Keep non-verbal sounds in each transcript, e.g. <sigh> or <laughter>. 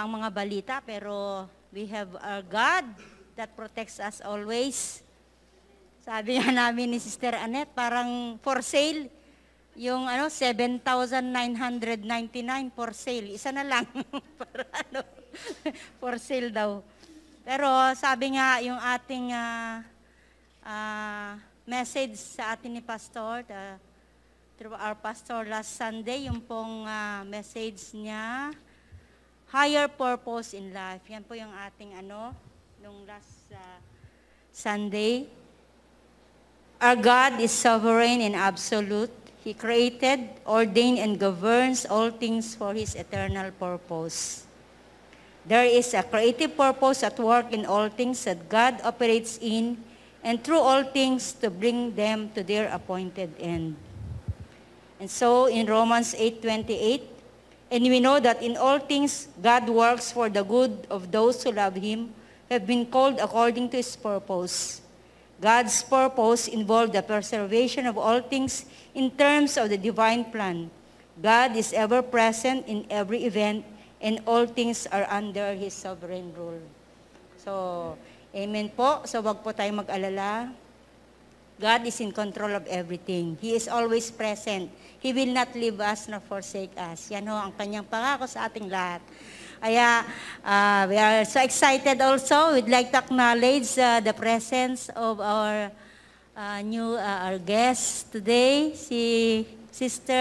ang mga balita, pero we have our God that protects us always. Sabi nga namin ni Sister Annette, parang for sale, yung ano, 7,999 for sale. Isa na lang. <laughs> Para ano, for sale daw. Pero sabi nga yung ating uh, uh, message sa atin ni Pastor, the, ah, through our pastor last Sunday, yung pong uh, message niya, higher purpose in life. Yan po yung ating ano, nung last uh, Sunday. Our God is sovereign and absolute. He created, ordained, and governs all things for His eternal purpose. There is a creative purpose at work in all things that God operates in and through all things to bring them to their appointed end. And so in Romans 8.28, And we know that in all things God works for the good of those who love Him, who have been called according to His purpose. God's purpose involved the preservation of all things in terms of the divine plan. God is ever present in every event, and all things are under His sovereign rule. So, amen po. So, wag po tayong mag-alala. God is in control of everything. He is always present. He will not leave us nor forsake us. Yan ho ang kanyang pangako sa ating lahat. Kaya uh, we are so excited also. We'd like to acknowledge uh, the presence of our uh, new uh, our guest today, si Sister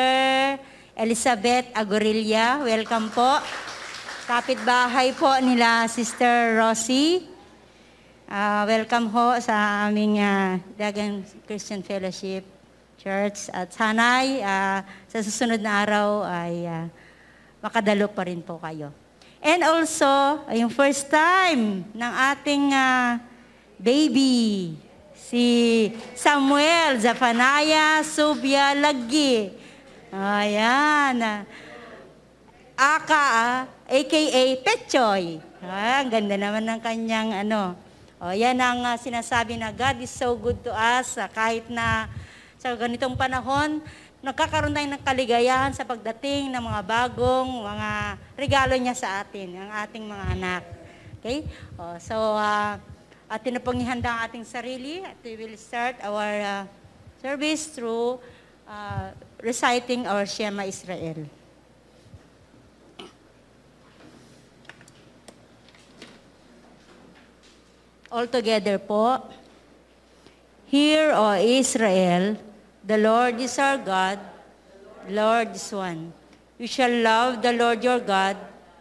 Elizabeth Agorilla. Welcome po. Kapitbahay po nila Sister Rosie. Uh, welcome ho sa aming uh, ah, Dagang Christian Fellowship Church. At sana'y uh, sa susunod na araw ay uh, makadalo pa rin po kayo. And also, yung first time ng ating uh, baby, si Samuel Zafanaya Subia Lagi. Ayan. Aka, uh, aka Petchoy. Ah, ang ganda naman ng kanyang ano, o, oh, yan ang uh, sinasabi na God is so good to us uh, kahit na sa ganitong panahon, nagkakaroon tayo ng kaligayahan sa pagdating ng mga bagong mga regalo niya sa atin, ang ating mga anak. Okay? O, oh, so, uh, at tinapanghihanda ang ating sarili at we will start our uh, service through uh, reciting our Shema Israel. Altogether po, Hear, O Israel, the Lord is our God, the Lord is one. You shall love the Lord your God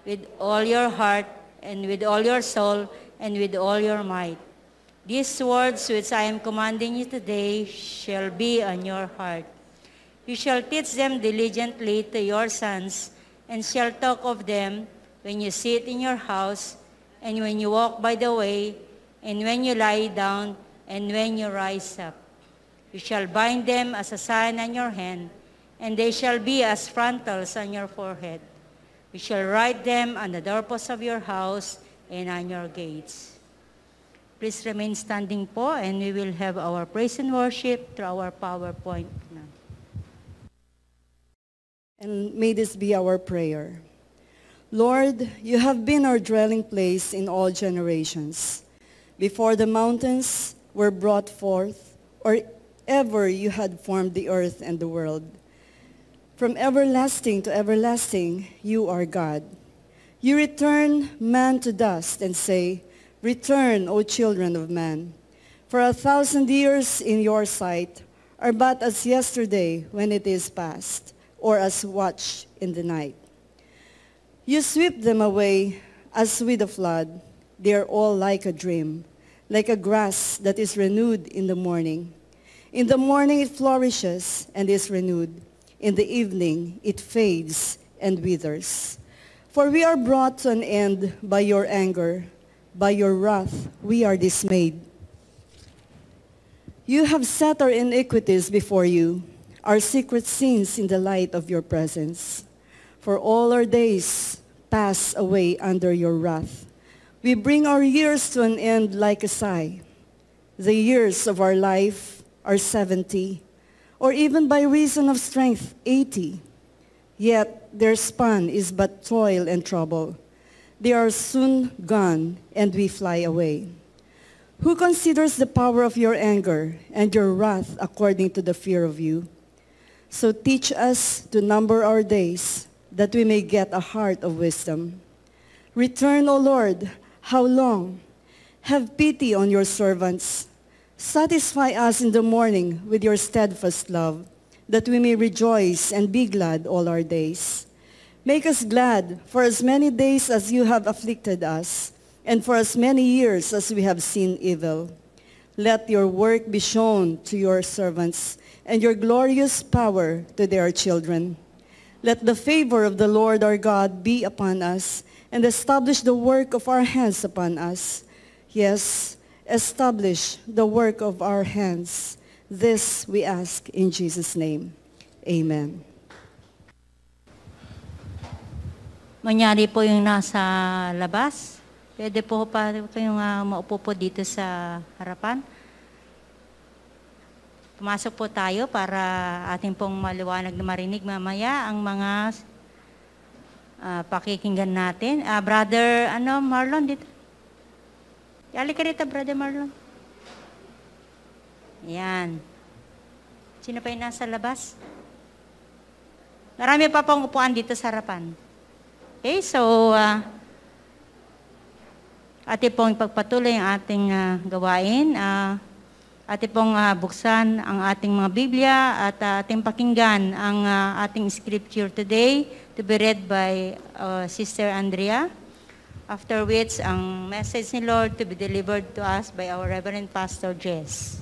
with all your heart and with all your soul and with all your might. These words which I am commanding you today shall be on your heart. You shall teach them diligently to your sons and shall talk of them when you sit in your house and when you walk by the way and when you lie down, and when you rise up. You shall bind them as a sign on your hand, and they shall be as frontals on your forehead. You shall write them on the doorposts of your house and on your gates. Please remain standing po, and we will have our praise and worship through our PowerPoint. And may this be our prayer. Lord, you have been our dwelling place in all generations before the mountains were brought forth, or ever you had formed the earth and the world. From everlasting to everlasting, you are God. You return man to dust and say, Return, O children of man. For a thousand years in your sight are but as yesterday when it is past, or as watch in the night. You sweep them away as with a flood. They are all like a dream like a grass that is renewed in the morning. In the morning it flourishes and is renewed. In the evening it fades and withers. For we are brought to an end by your anger. By your wrath we are dismayed. You have set our iniquities before you, our secret sins in the light of your presence. For all our days pass away under your wrath. We bring our years to an end like a sigh. The years of our life are 70, or even by reason of strength, 80. Yet their span is but toil and trouble. They are soon gone, and we fly away. Who considers the power of your anger and your wrath according to the fear of you? So teach us to number our days, that we may get a heart of wisdom. Return, O Lord, how long? Have pity on your servants. Satisfy us in the morning with your steadfast love, that we may rejoice and be glad all our days. Make us glad for as many days as you have afflicted us, and for as many years as we have seen evil. Let your work be shown to your servants, and your glorious power to their children. Let the favor of the Lord our God be upon us, and establish the work of our hands upon us. Yes, establish the work of our hands. This we ask in Jesus' name. Amen. Manyari po yung nasa labas. Pwede po pa kayong uh, maupo po dito sa harapan. Pumasok po tayo para ating pong maliwanag na marinig mamaya ang mga uh, pakikinggan natin. Uh, brother, ano, Marlon, dito. Yali ka rito, brother Marlon. Yan. Sino pa yung nasa labas? Marami pa pong upuan dito sa harapan. Okay, so, uh, ate pong ipagpatuloy ang ating uh, gawain. Uh, ating pong uh, buksan ang ating mga Biblia at uh, ating pakinggan ang uh, ating scripture today to be read by uh, Sister Andrea. After which, ang message ni Lord to be delivered to us by our Reverend Pastor Jess.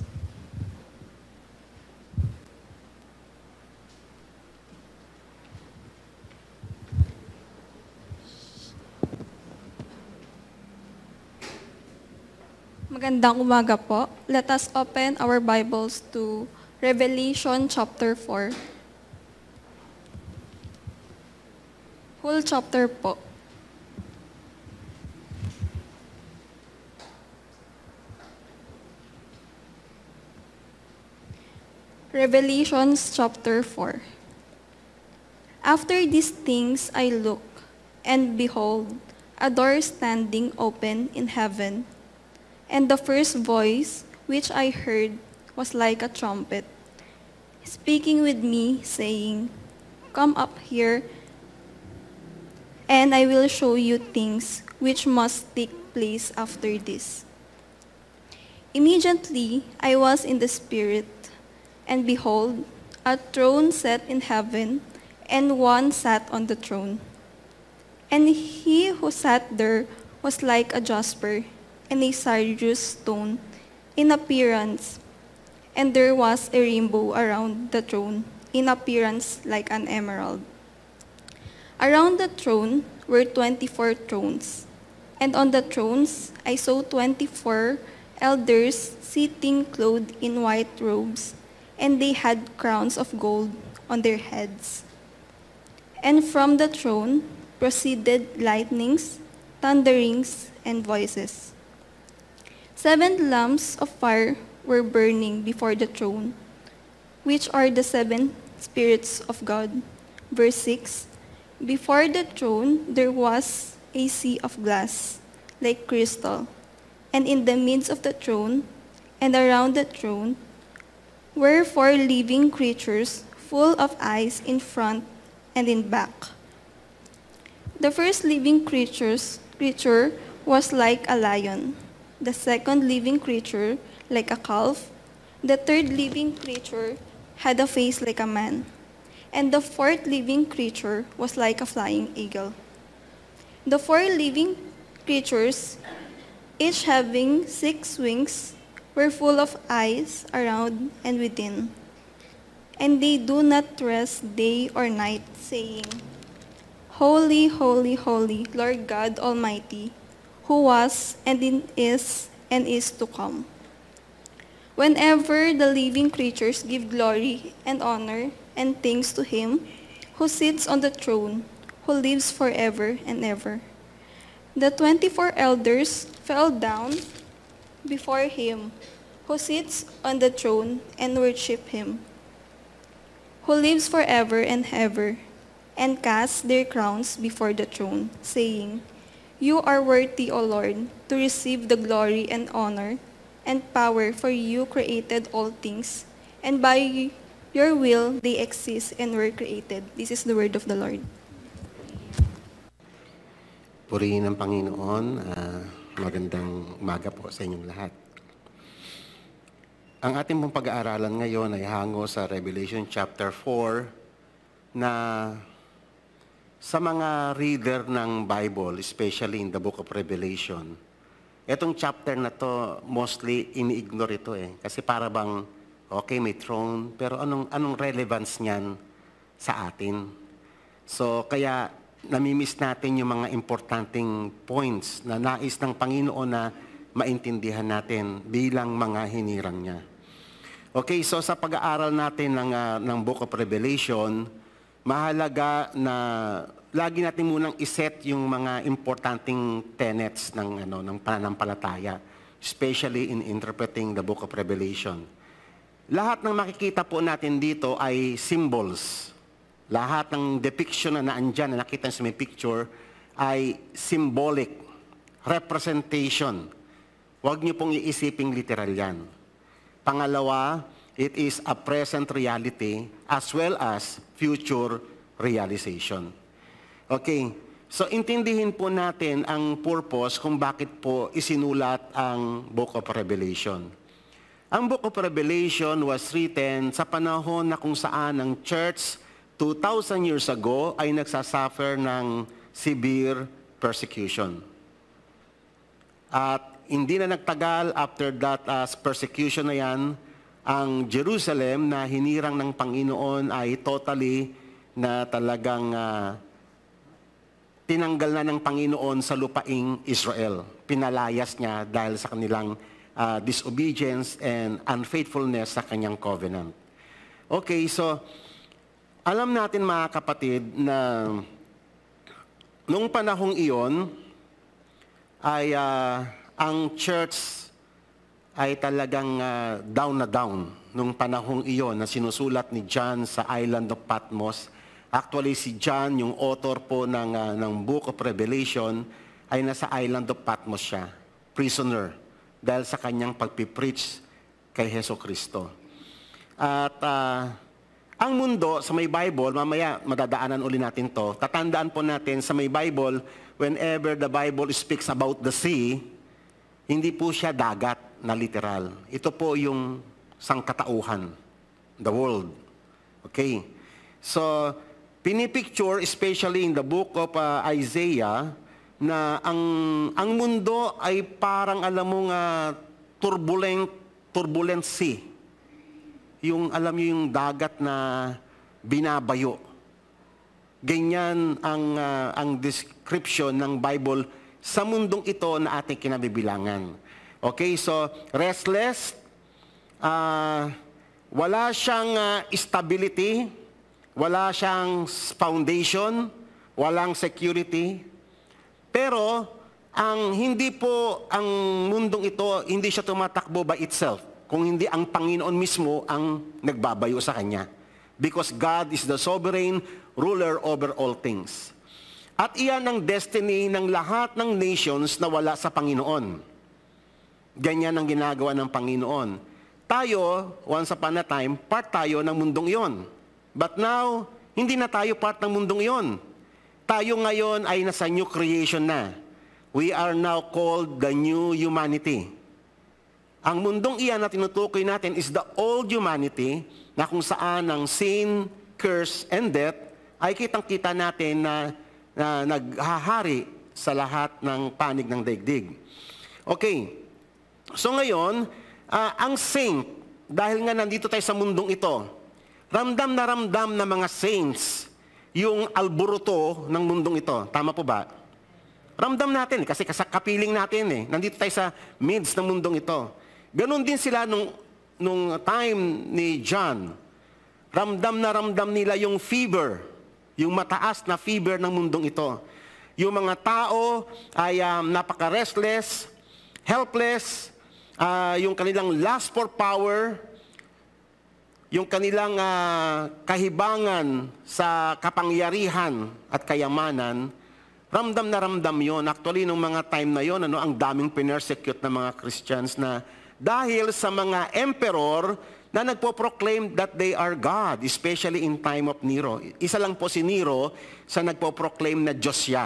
Magandang umaga po. Let us open our Bibles to Revelation chapter 4. Whole chapter po. Revelations chapter 4. After these things I look, and behold, a door standing open in heaven And the first voice which I heard was like a trumpet, speaking with me, saying, Come up here, and I will show you things which must take place after this. Immediately I was in the Spirit, and behold, a throne set in heaven, and one sat on the throne. And he who sat there was like a jasper, and a sardius stone in appearance, and there was a rainbow around the throne in appearance like an emerald. Around the throne were 24 thrones, and on the thrones I saw 24 elders sitting clothed in white robes, and they had crowns of gold on their heads. And from the throne proceeded lightnings, thunderings, and voices. Seven lamps of fire were burning before the throne, which are the seven spirits of God. Verse 6, Before the throne there was a sea of glass, like crystal, and in the midst of the throne and around the throne were four living creatures full of eyes in front and in back. The first living creatures, creature was like a lion the second living creature like a calf, the third living creature had a face like a man, and the fourth living creature was like a flying eagle. The four living creatures, each having six wings, were full of eyes around and within. And they do not rest day or night, saying, Holy, holy, holy, Lord God Almighty, who was and is and is to come. Whenever the living creatures give glory and honor and thanks to him who sits on the throne, who lives forever and ever. The 24 elders fell down before him who sits on the throne and worship him, who lives forever and ever, and cast their crowns before the throne, saying, You are worthy, O Lord, to receive the glory and honor and power, for you created all things, and by your will they exist and were created. This is the word of the Lord. Purihin ng Panginoon, uh, magandang umaga po sa inyong lahat. Ang ating pong pag-aaralan ngayon ay hango sa Revelation chapter 4 na sa mga reader ng Bible, especially in the book of Revelation, etong chapter na to, mostly ini-ignore ito eh. Kasi para bang, okay, may throne, pero anong, anong relevance niyan sa atin? So, kaya namimiss natin yung mga importanting points na nais ng Panginoon na maintindihan natin bilang mga hinirang niya. Okay, so sa pag-aaral natin ng, uh, ng Book of Revelation, mahalaga na lagi natin munang iset yung mga importanting tenets ng ano ng pananampalataya, especially in interpreting the book of Revelation. Lahat ng makikita po natin dito ay symbols. Lahat ng depiction na naandyan, na nakita sa may picture, ay symbolic, representation. Huwag niyo pong iisipin literal yan. Pangalawa, it is a present reality as well as future realization. Okay, so intindihin po natin ang purpose kung bakit po isinulat ang Book of Revelation. Ang Book of Revelation was written sa panahon na kung saan ang church 2,000 years ago ay nagsasuffer ng severe persecution. At hindi na nagtagal after that as uh, persecution na yan, ang Jerusalem na hinirang ng Panginoon ay totally na talagang uh, tinanggal na ng Panginoon sa lupaing Israel. Pinalayas niya dahil sa kanilang uh, disobedience and unfaithfulness sa kanyang covenant. Okay, so alam natin mga kapatid na noong panahong iyon ay uh, ang church ay talagang uh, down na down nung panahong iyon na sinusulat ni John sa island of Patmos. Actually, si John, yung author po ng, uh, ng Book of Revelation, ay nasa island of Patmos siya, prisoner, dahil sa kanyang pagpipreach kay Heso Kristo. At uh, ang mundo sa may Bible, mamaya madadaanan uli natin to, tatandaan po natin sa may Bible, whenever the Bible speaks about the sea, hindi po siya dagat na literal. Ito po yung sangkatauhan, the world. Okay? So, pinipicture, especially in the book of uh, Isaiah, na ang, ang mundo ay parang, alam mo uh, turbulent, turbulent sea. Yung, alam mo yung dagat na binabayo. Ganyan ang, uh, ang description ng Bible sa mundong ito na ating kinabibilangan. Okay, so restless, uh, wala siyang uh, stability, wala siyang foundation, walang security. Pero ang hindi po ang mundong ito, hindi siya tumatakbo by itself, kung hindi ang Panginoon mismo ang nagbabayo sa kanya. Because God is the sovereign ruler over all things. At iyan ang destiny ng lahat ng nations na wala sa Panginoon. Ganyan ang ginagawa ng Panginoon. Tayo, once upon a time, part tayo ng mundong iyon. But now, hindi na tayo part ng mundong iyon. Tayo ngayon ay nasa new creation na. We are now called the new humanity. Ang mundong iyan na tinutukoy natin is the old humanity na kung saan ang sin, curse, and death ay kitang-kita natin na na naghahari sa lahat ng panig ng daigdig. Okay. So ngayon, uh, ang saint, dahil nga nandito tayo sa mundong ito, ramdam na ramdam na mga saints yung alburuto ng mundong ito. Tama po ba? Ramdam natin, kasi kapiling natin eh. Nandito tayo sa midst ng mundong ito. Ganon din sila nung, nung time ni John. Ramdam na ramdam nila yung fever yung mataas na fever ng mundong ito. Yung mga tao ay um, napaka-restless, helpless, uh, yung kanilang lust for power, yung kanilang uh, kahibangan sa kapangyarihan at kayamanan, ramdam na ramdam yon. Actually, nung mga time na yon, ano, ang daming persecute na mga Christians na dahil sa mga emperor, na nagpo-proclaim that they are God, especially in time of Nero. Isa lang po si Nero sa nagpo-proclaim na Diyos siya.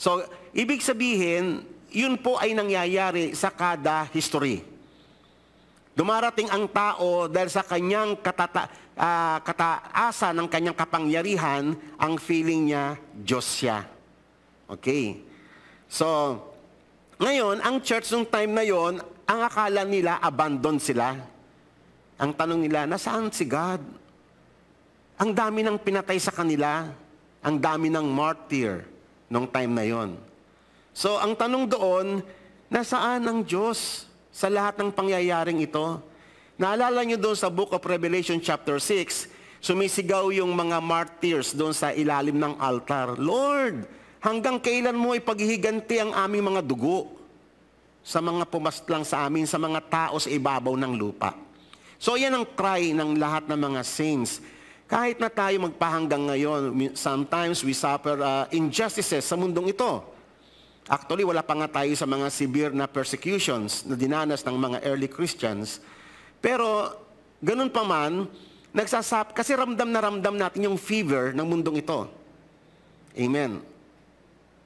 So, ibig sabihin, yun po ay nangyayari sa kada history. Dumarating ang tao dahil sa kanyang katata, uh, kataasa ng kanyang kapangyarihan, ang feeling niya, Diyos siya. Okay. So, ngayon, ang church nung time na yon, ang akala nila, abandon sila ang tanong nila, nasaan si God? Ang dami ng pinatay sa kanila. Ang dami ng martyr nung time na yon. So, ang tanong doon, nasaan ang Diyos sa lahat ng pangyayaring ito? Naalala nyo doon sa Book of Revelation chapter 6, sumisigaw yung mga martyrs doon sa ilalim ng altar. Lord, hanggang kailan mo ipaghihiganti ang aming mga dugo sa mga pumastlang sa amin, sa mga tao sa ibabaw ng lupa? So yan ang cry ng lahat ng mga saints. Kahit na tayo magpahanggang ngayon, sometimes we suffer uh, injustices sa mundong ito. Actually, wala pa nga tayo sa mga severe na persecutions na dinanas ng mga early Christians. Pero, ganun pa man, nagsasap, kasi ramdam na ramdam natin yung fever ng mundong ito. Amen.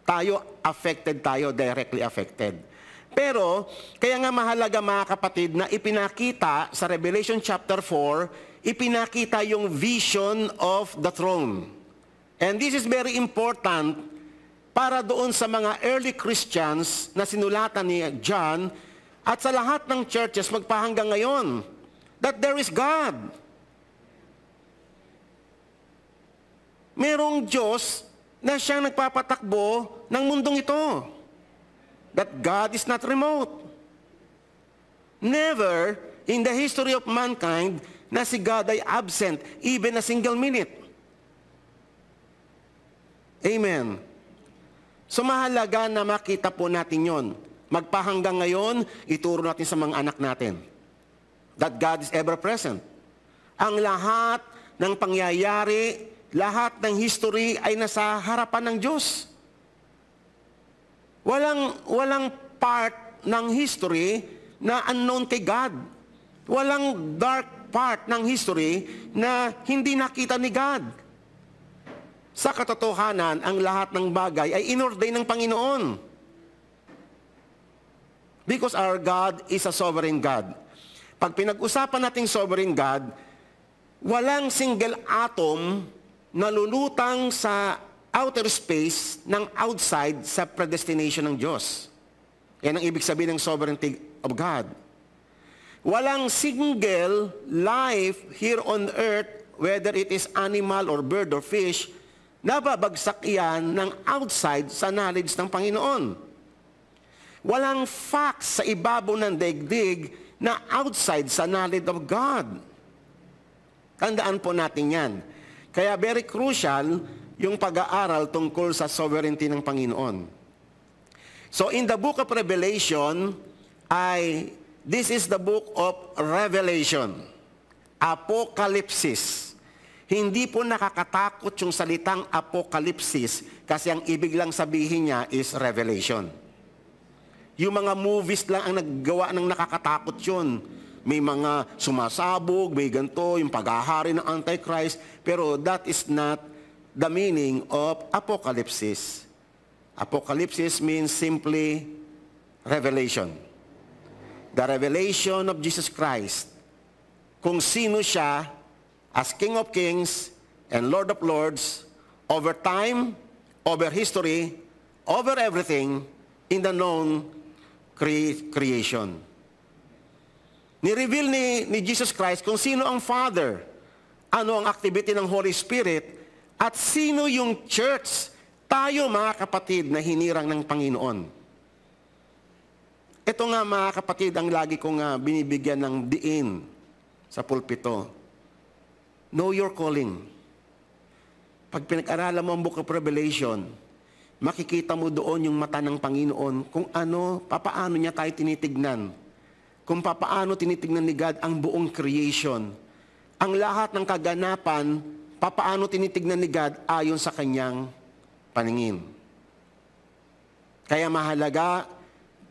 Tayo, affected tayo, directly affected. Pero, kaya nga mahalaga mga kapatid na ipinakita sa Revelation chapter 4, ipinakita yung vision of the throne. And this is very important para doon sa mga early Christians na sinulatan ni John at sa lahat ng churches magpahanggang ngayon that there is God. Merong Diyos na siyang nagpapatakbo ng mundong ito that God is not remote. Never in the history of mankind na si God ay absent, even a single minute. Amen. So mahalaga na makita po natin yon. Magpahanggang ngayon, ituro natin sa mga anak natin that God is ever present. Ang lahat ng pangyayari, lahat ng history ay nasa harapan ng Diyos. Walang, walang part ng history na unknown kay God. Walang dark part ng history na hindi nakita ni God. Sa katotohanan, ang lahat ng bagay ay inordain ng Panginoon. Because our God is a sovereign God. Pag pinag-usapan natin sovereign God, walang single atom na lulutang sa outer space ng outside sa predestination ng Diyos. Yan ang ibig sabihin ng sovereignty of God. Walang single life here on earth, whether it is animal or bird or fish, nababagsak yan ng outside sa knowledge ng Panginoon. Walang facts sa ibabaw ng daigdig na outside sa knowledge of God. Tandaan po natin yan. Kaya very crucial yung pag-aaral tungkol sa sovereignty ng Panginoon. So in the book of Revelation, ay, this is the book of Revelation. Apokalipsis. Hindi po nakakatakot yung salitang apokalipsis kasi ang ibig lang sabihin niya is revelation. Yung mga movies lang ang naggawa ng nakakatakot yun. May mga sumasabog, may ganito, yung paghahari ng Antichrist, pero that is not the meaning of apocalypse. Apocalypse means simply revelation. The revelation of Jesus Christ. Kung sino siya as King of Kings and Lord of Lords over time, over history, over everything in the known cre creation. Ni-reveal ni, ni Jesus Christ kung sino ang Father, ano ang activity ng Holy Spirit, at sino yung church? Tayo mga kapatid na hinirang ng Panginoon. Ito nga mga kapatid ang lagi kong uh, binibigyan ng diin sa pulpito. Know your calling. Pag pinag-aralan mo ang Book of Revelation, makikita mo doon yung mata ng Panginoon kung ano, papaano niya tayo tinitignan. Kung papaano tinitignan ni God ang buong creation. Ang lahat ng kaganapan papaano tinitignan ni God ayon sa kanyang paningin. Kaya mahalaga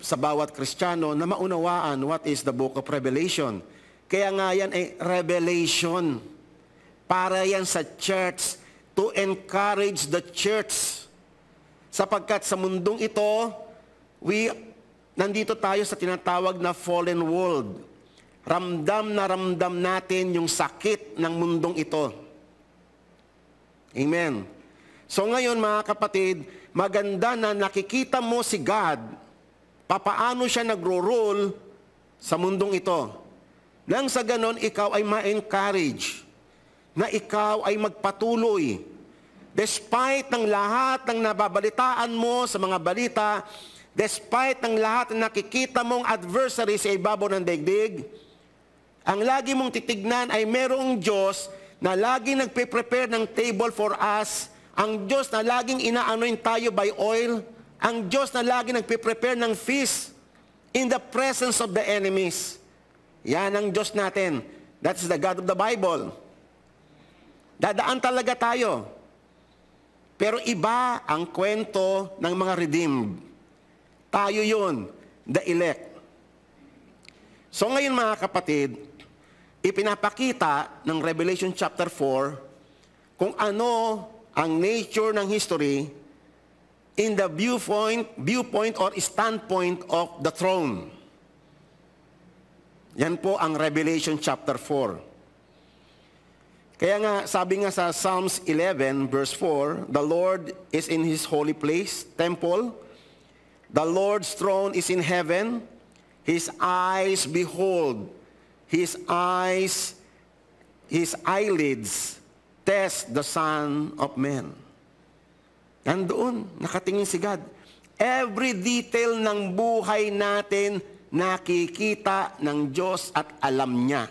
sa bawat Kristiyano na maunawaan what is the book of Revelation. Kaya nga yan ay revelation. Para yan sa church to encourage the church. Sapagkat sa mundong ito, we nandito tayo sa tinatawag na fallen world. Ramdam na ramdam natin yung sakit ng mundong ito. Amen. So ngayon mga kapatid, maganda na nakikita mo si God, papaano siya nagro-rule sa mundong ito. Nang sa ganon, ikaw ay ma-encourage na ikaw ay magpatuloy. Despite ng lahat ng nababalitaan mo sa mga balita, despite ng lahat ng nakikita mong adversary sa ibabaw ng daigdig, ang lagi mong titignan ay merong Diyos na laging nagpe-prepare ng table for us, ang Diyos na laging inaanoin tayo by oil, ang Diyos na laging nagpe-prepare ng feast in the presence of the enemies. Yan ang Diyos natin. That's the God of the Bible. Dadaan talaga tayo. Pero iba ang kwento ng mga redeemed. Tayo yun, the elect. So ngayon mga kapatid, ipinapakita ng Revelation chapter 4 kung ano ang nature ng history in the viewpoint, viewpoint or standpoint of the throne. Yan po ang Revelation chapter 4. Kaya nga, sabi nga sa Psalms 11 verse 4, The Lord is in His holy place, temple. The Lord's throne is in heaven. His eyes behold His eyes, his eyelids test the Son of Man. Nandoon, nakatingin si God. Every detail ng buhay natin, nakikita ng Diyos at alam niya.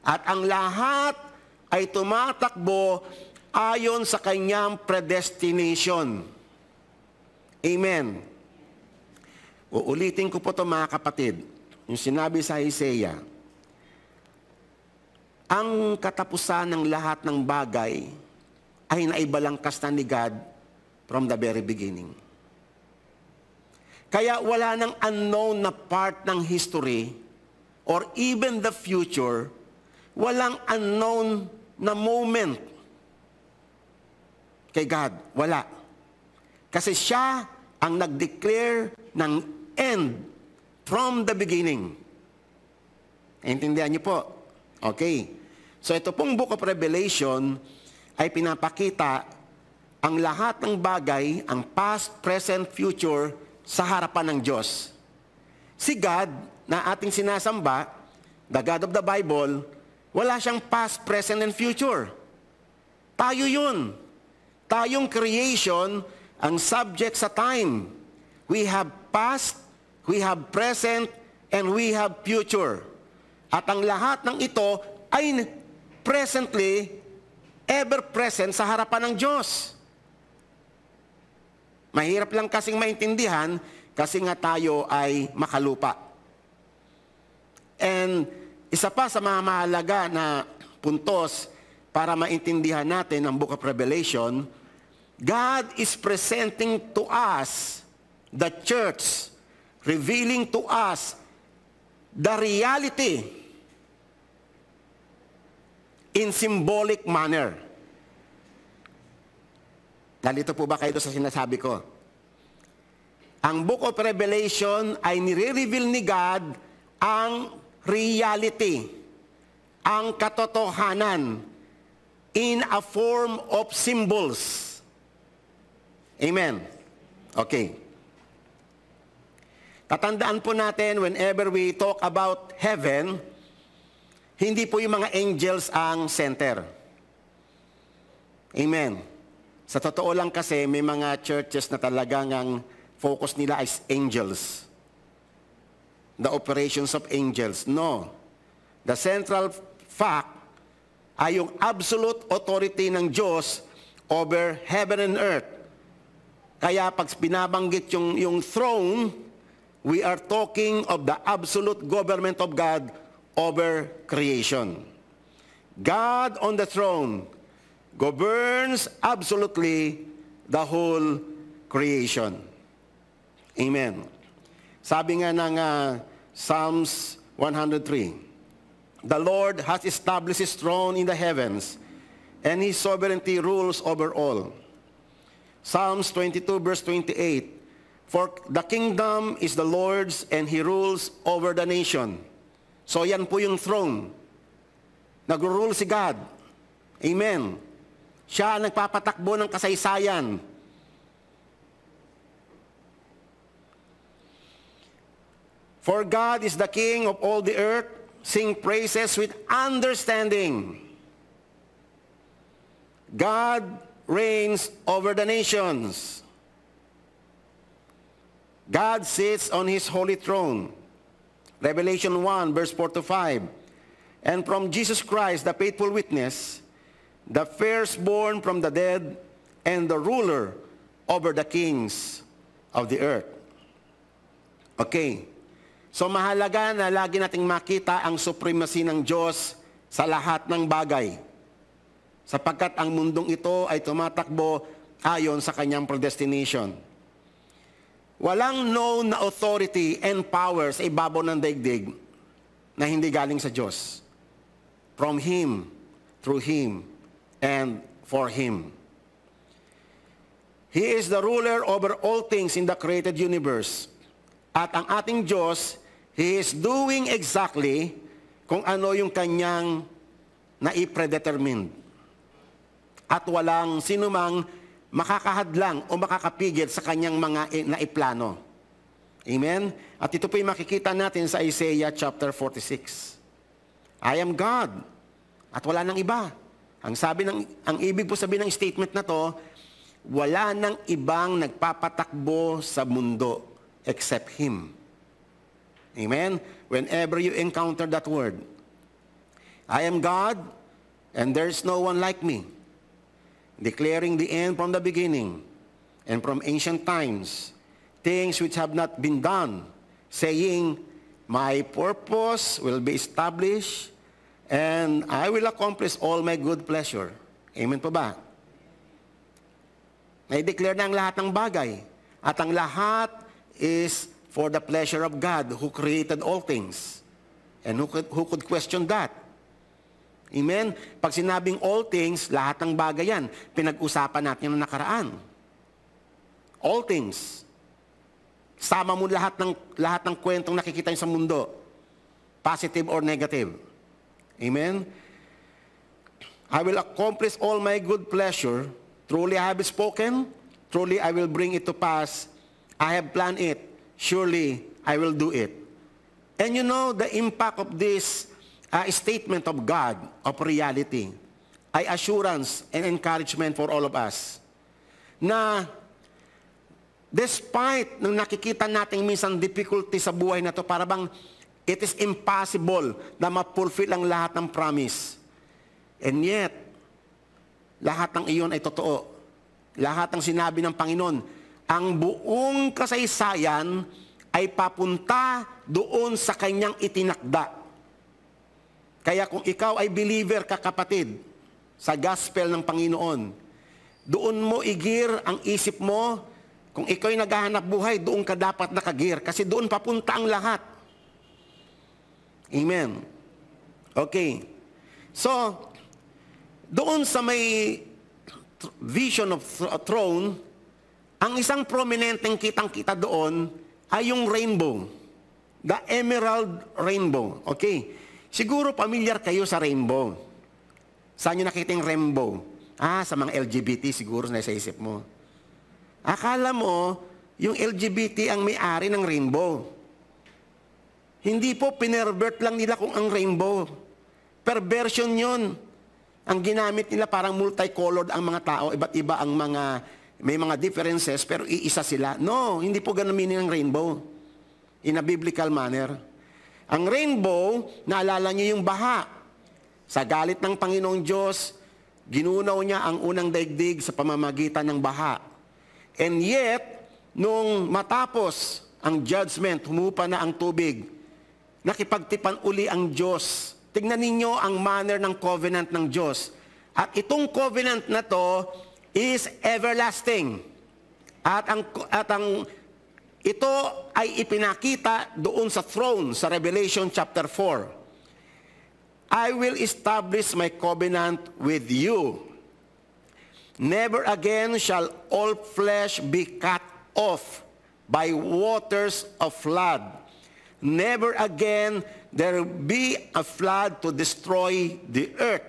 At ang lahat ay tumatakbo ayon sa kanyang predestination. Amen. Uulitin ko po ito mga kapatid yung sinabi sa Isaiah, ang katapusan ng lahat ng bagay ay naibalangkas na ni God from the very beginning. Kaya wala nang unknown na part ng history or even the future, walang unknown na moment kay God. Wala. Kasi siya ang nag-declare ng end From the beginning. Intindihan niyo po. Okay. So ito pong Book of Revelation ay pinapakita ang lahat ng bagay, ang past, present, future, sa harapan ng Diyos. Si God na ating sinasamba, the God of the Bible, wala siyang past, present, and future. Tayo yun. Tayong creation ang subject sa time. We have past, we have present, and we have future. At ang lahat ng ito ay presently, ever-present sa harapan ng Diyos. Mahirap lang kasing maintindihan kasi nga tayo ay makalupa. And isa pa sa mga mahalaga na puntos para maintindihan natin ang Book of Revelation, God is presenting to us, the church, revealing to us the reality in symbolic manner. Nalito po ba kayo sa sinasabi ko? Ang Book of Revelation ay nire-reveal ni God ang reality, ang katotohanan in a form of symbols. Amen. Okay. Tatandaan po natin, whenever we talk about heaven, hindi po yung mga angels ang center. Amen. Sa totoo lang kasi, may mga churches na talagang ang focus nila is angels. The operations of angels. No. The central fact ay yung absolute authority ng Diyos over heaven and earth. Kaya pag pinabanggit yung, yung throne, we are talking of the absolute government of God over creation. God on the throne governs absolutely the whole creation. Amen. Sabi nga ng uh, Psalms 103, The Lord has established His throne in the heavens, and His sovereignty rules over all. Psalms 22 verse 28, For the kingdom is the Lord's and He rules over the nation. So yan po yung throne. Nag-rule si God. Amen. Siya ang nagpapatakbo ng kasaysayan. For God is the King of all the earth. Sing praises with understanding. God reigns over the nations. God sits on his holy throne. Revelation 1, verse 4 to 5. And from Jesus Christ, the faithful witness, the firstborn from the dead, and the ruler over the kings of the earth. Okay. So mahalaga na lagi nating makita ang supremacy ng Diyos sa lahat ng bagay. Sapagkat ang mundong ito ay tumatakbo ayon sa kanyang predestination. Walang known na authority and power sa ibabaw ng daigdig na hindi galing sa Diyos. From Him, through Him, and for Him. He is the ruler over all things in the created universe. At ang ating Diyos, He is doing exactly kung ano yung kanyang na naipredetermined. At walang sinumang makakahadlang o makakapigil sa kanyang mga naiplano. Amen? At ito po yung makikita natin sa Isaiah chapter 46. I am God. At wala nang iba. Ang sabi ng ang ibig po sabihin ng statement na to, wala nang ibang nagpapatakbo sa mundo except him. Amen? Whenever you encounter that word, I am God and there's no one like me declaring the end from the beginning, and from ancient times, things which have not been done, saying, My purpose will be established, and I will accomplish all my good pleasure. Amen po ba? Na-declare na ang lahat ng bagay. At ang lahat is for the pleasure of God who created all things. And who could, who could question that? Amen? Pag sinabing all things, lahat ng bagay yan. Pinag-usapan natin ng nakaraan. All things. Sama mo lahat ng, lahat ng kwentong nakikita sa mundo. Positive or negative. Amen? I will accomplish all my good pleasure. Truly I have spoken. Truly I will bring it to pass. I have planned it. Surely I will do it. And you know the impact of this a statement of God, of reality, ay assurance and encouragement for all of us. Na despite ng nakikita natin minsan difficulty sa buhay na to, para bang it is impossible na ma-fulfill ang lahat ng promise. And yet, lahat ng iyon ay totoo. Lahat ng sinabi ng Panginoon, ang buong kasaysayan ay papunta doon sa kanyang itinakda. Kaya kung ikaw ay believer ka kapatid sa gospel ng Panginoon, doon mo igir ang isip mo. Kung ikaw ay naghahanap buhay, doon ka dapat nakagir kasi doon papunta ang lahat. Amen. Okay. So, doon sa may vision of throne, ang isang prominenteng kitang-kita doon ay yung rainbow. The emerald rainbow. Okay. Siguro pamilyar kayo sa rainbow. Saan nyo nakita yung rainbow? Ah, sa mga LGBT siguro na isip mo. Akala mo, yung LGBT ang may-ari ng rainbow. Hindi po, pinervert lang nila kung ang rainbow. Perversion yon. Ang ginamit nila parang multicolored ang mga tao, iba't iba ang mga, may mga differences, pero iisa sila. No, hindi po ganun meaning ng rainbow. In a biblical manner. Ang rainbow, naalala niyo yung baha. Sa galit ng Panginoong Diyos, ginunaw niya ang unang daigdig sa pamamagitan ng baha. And yet, nung matapos ang judgment, humupa na ang tubig, nakipagtipan uli ang Diyos. Tignan ninyo ang manner ng covenant ng Diyos. At itong covenant na to is everlasting. At ang, at ang ito ay ipinakita doon sa throne sa Revelation chapter 4. I will establish my covenant with you. Never again shall all flesh be cut off by waters of flood. Never again there will be a flood to destroy the earth.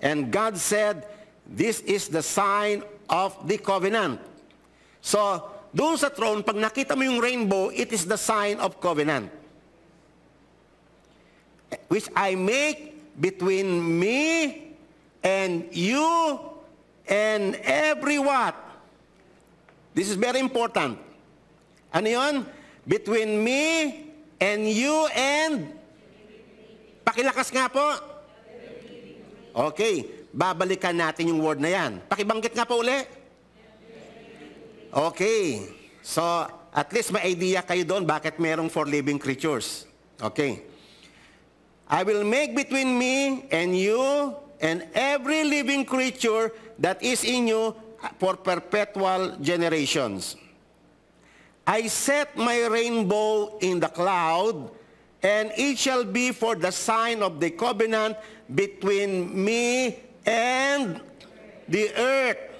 And God said, this is the sign of the covenant. So, doon sa throne, pag nakita mo yung rainbow, it is the sign of covenant. Which I make between me and you and every what? This is very important. Ano yun? Between me and you and... Pakilakas nga po. Okay, babalikan natin yung word na yan. Pakibanggit nga po ulit. Okay. So, at least may idea kayo doon bakit merong four living creatures. Okay. I will make between me and you and every living creature that is in you for perpetual generations. I set my rainbow in the cloud, and it shall be for the sign of the covenant between me and the earth.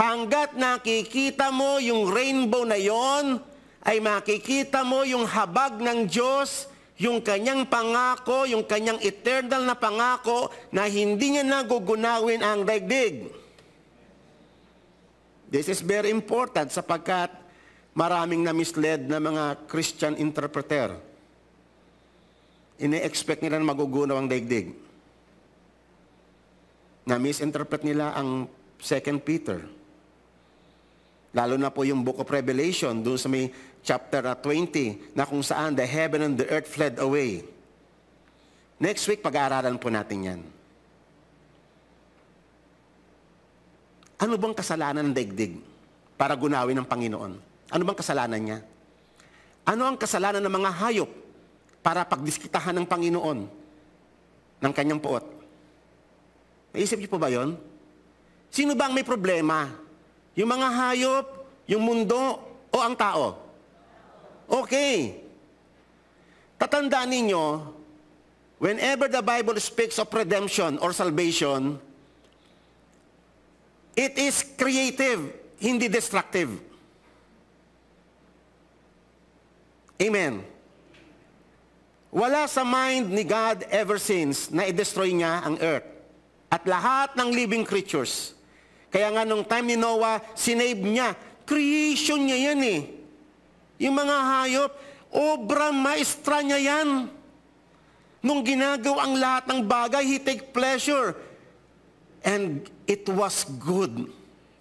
Hanggat nakikita mo yung rainbow na yon, ay makikita mo yung habag ng Diyos, yung kanyang pangako, yung kanyang eternal na pangako na hindi niya nagugunawin ang daigdig. This is very important sapagkat maraming na misled na mga Christian interpreter. Ine-expect nila na magugunaw ang daigdig. Na misinterpret nila ang 2 Peter Lalo na po yung Book of Revelation, doon sa may chapter 20, ah, na kung saan the heaven and the earth fled away. Next week, pag-aaralan po natin yan. Ano bang kasalanan ng daigdig para gunawin ng Panginoon? Ano bang kasalanan niya? Ano ang kasalanan ng mga hayop para pagdiskitahan ng Panginoon ng kanyang puot? Naisip niyo po ba yon? Sino ba ang may problema yung mga hayop, yung mundo, o ang tao? Okay. Tatandaan ninyo, whenever the Bible speaks of redemption or salvation, it is creative, hindi destructive. Amen. Wala sa mind ni God ever since na i-destroy niya ang earth at lahat ng living creatures. Kaya nga nung time ni Noah, sinave niya. Creation niya yan eh. Yung mga hayop, obra maestra niya yan. Nung ginagawa ang lahat ng bagay, he take pleasure. And it was good,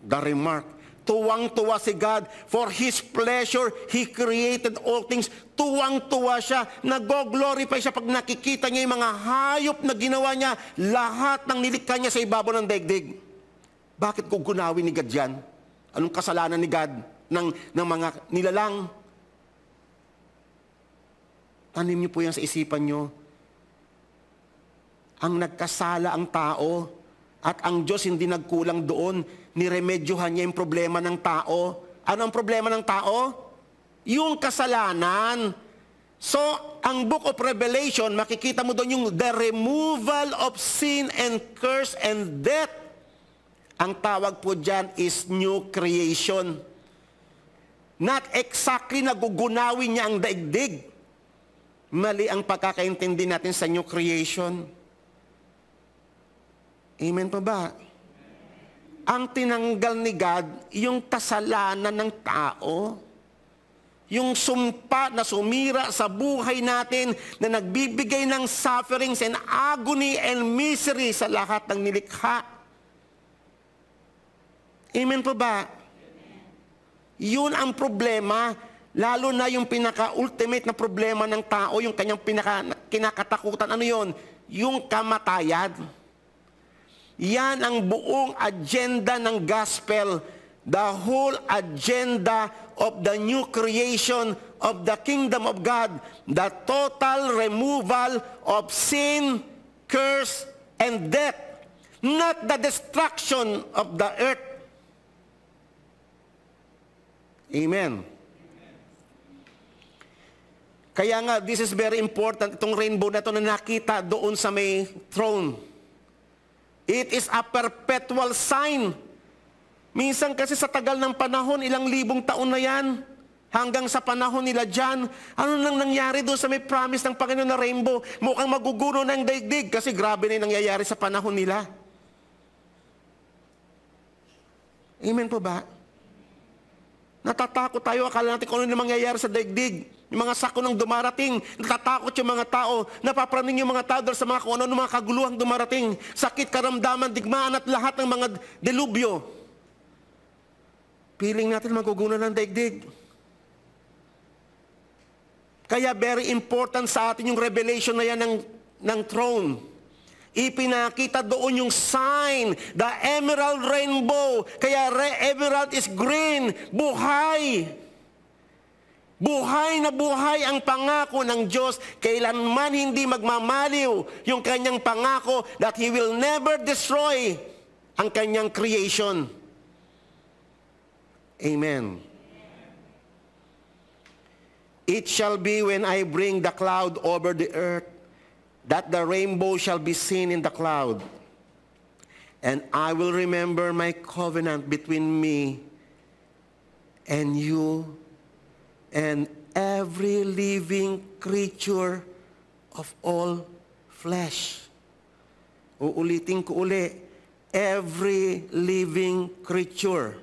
the remark. Tuwang-tuwa si God. For His pleasure, He created all things. Tuwang-tuwa siya. Nag-glorify siya pag nakikita niya yung mga hayop na ginawa niya. Lahat ng nilikha niya sa ibabaw ng daigdig. Bakit kung kunawin ni God yan? Anong kasalanan ni God ng, ng mga nilalang? Tanim niyo po yan sa isipan niyo. Ang nagkasala ang tao at ang Diyos hindi nagkulang doon, niremedyohan niya yung problema ng tao. Ano ang problema ng tao? Yung kasalanan. So, ang book of Revelation, makikita mo doon yung the removal of sin and curse and death. Ang tawag po dyan is new creation. Not exactly nagugunawin niya ang daigdig. Mali ang pagkakaintindi natin sa new creation. Amen pa ba? Ang tinanggal ni God, yung kasalanan ng tao, yung sumpa na sumira sa buhay natin na nagbibigay ng sufferings and agony and misery sa lahat ng nilikha. Amen po ba? Yun ang problema, lalo na yung pinaka-ultimate na problema ng tao, yung kanyang pinaka kinakatakutan. Ano yun? Yung kamatayan. Yan ang buong agenda ng gospel. The whole agenda of the new creation of the kingdom of God. The total removal of sin, curse, and death. Not the destruction of the earth Amen. Kaya nga, this is very important, itong rainbow na ito na nakita doon sa may throne. It is a perpetual sign. Minsan kasi sa tagal ng panahon, ilang libong taon na yan, hanggang sa panahon nila dyan, ano nang nangyari doon sa may promise ng Panginoon na rainbow? Mukhang magugulo ng daigdig kasi grabe na yung nangyayari sa panahon nila. Amen po ba? Natatakot tayo, akala natin kung ano na mangyayari sa daigdig. Yung mga sako nang dumarating, natatakot yung mga tao, napapraning yung mga tao sa mga kung ano mga kaguluhang dumarating, sakit, karamdaman, digmaan at lahat ng mga delubyo. Piling natin maguguna ng daigdig. Kaya very important sa atin yung revelation na yan ng, ng throne ipinakita doon yung sign, the emerald rainbow. Kaya re- emerald is green, buhay. Buhay na buhay ang pangako ng Diyos, kailanman hindi magmamaliw yung kanyang pangako that He will never destroy ang kanyang creation. Amen. It shall be when I bring the cloud over the earth that the rainbow shall be seen in the cloud. And I will remember my covenant between me and you and every living creature of all flesh. Uulitin ko uli, every living creature.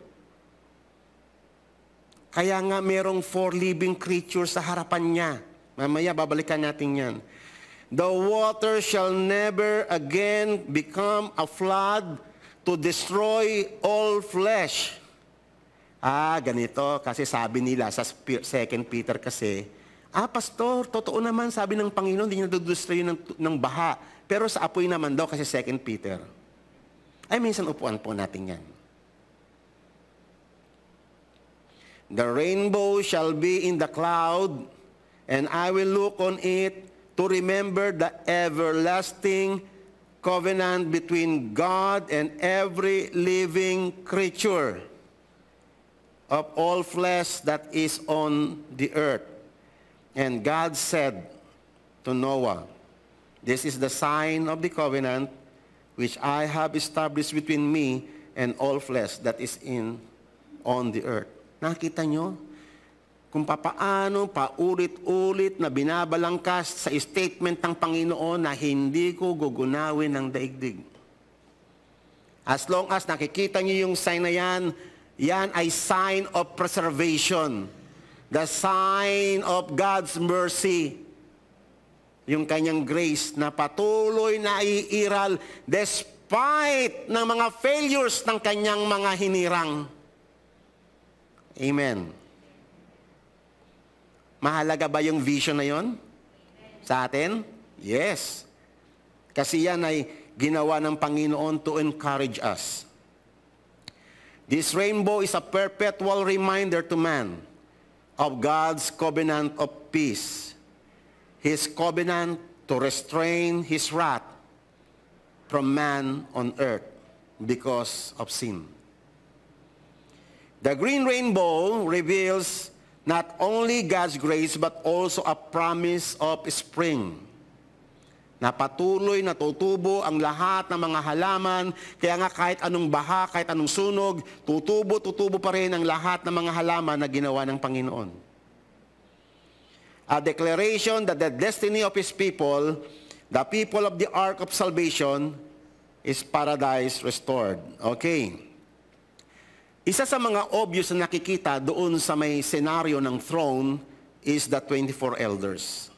Kaya nga merong four living creatures sa harapan niya. Mamaya babalikan natin yan The water shall never again become a flood to destroy all flesh. Ah, ganito. Kasi sabi nila sa 2 Peter kasi, Ah, pastor, totoo naman, sabi ng Panginoon, hindi niya nagdudustroy ng, ng baha. Pero sa apoy naman daw kasi 2 Peter. Ay, minsan upuan po natin yan. The rainbow shall be in the cloud, and I will look on it to remember the everlasting covenant between God and every living creature of all flesh that is on the earth. And God said to Noah, This is the sign of the covenant which I have established between me and all flesh that is in on the earth. Nakita nyo? kung papaano paulit-ulit na binabalangkas sa statement ng Panginoon na hindi ko gugunawin ng daigdig. As long as nakikita niyo yung sign na yan, yan ay sign of preservation. The sign of God's mercy. Yung kanyang grace na patuloy na iiral despite ng mga failures ng kanyang mga hinirang. Amen. Mahalaga ba yung vision na yon? Sa atin? Yes. Kasi yan ay ginawa ng Panginoon to encourage us. This rainbow is a perpetual reminder to man of God's covenant of peace, His covenant to restrain His wrath from man on earth because of sin. The green rainbow reveals Not only God's grace, but also a promise of spring. Napatuloy, natutubo ang lahat ng mga halaman. Kaya nga kahit anong baha, kahit anong sunog, tutubo, tutubo pa rin ang lahat ng mga halaman na ginawa ng Panginoon. A declaration that the destiny of His people, the people of the Ark of Salvation, is paradise restored. Okay. Isa sa mga obvious na nakikita doon sa may senaryo ng throne is the 24 elders.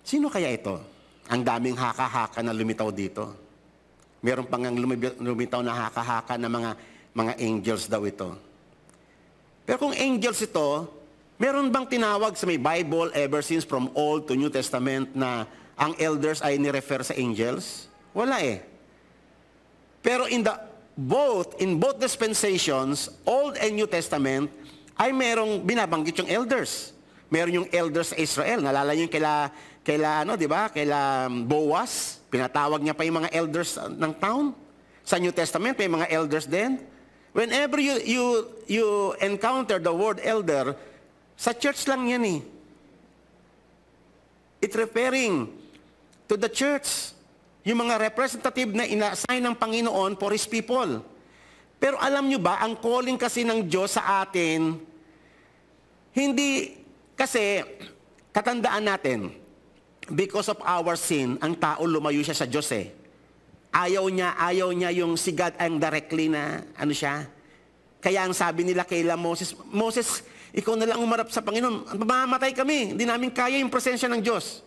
Sino kaya ito? Ang daming haka-haka na lumitaw dito. Meron pang lumitaw na haka-haka na mga, mga angels daw ito. Pero kung angels ito, meron bang tinawag sa may Bible ever since from Old to New Testament na ang elders ay nirefer sa angels? Wala eh. Pero in the both, in both dispensations, Old and New Testament, ay merong binabanggit yung elders. Meron yung elders sa Israel. Nalala yung kaila, kaila, ano, di ba? Kaila um, Boaz. Pinatawag niya pa yung mga elders ng town. Sa New Testament, may mga elders din. Whenever you, you, you encounter the word elder, sa church lang yan eh. It's referring to the church yung mga representative na ina-assign ng Panginoon for His people. Pero alam nyo ba, ang calling kasi ng Diyos sa atin, hindi kasi katandaan natin, because of our sin, ang tao lumayo siya sa Diyos eh. Ayaw niya, ayaw niya yung si God ang directly na ano siya. Kaya ang sabi nila kay Moses, Moses, ikaw na lang umarap sa Panginoon. Mamamatay kami. Hindi namin kaya yung presensya ng Diyos.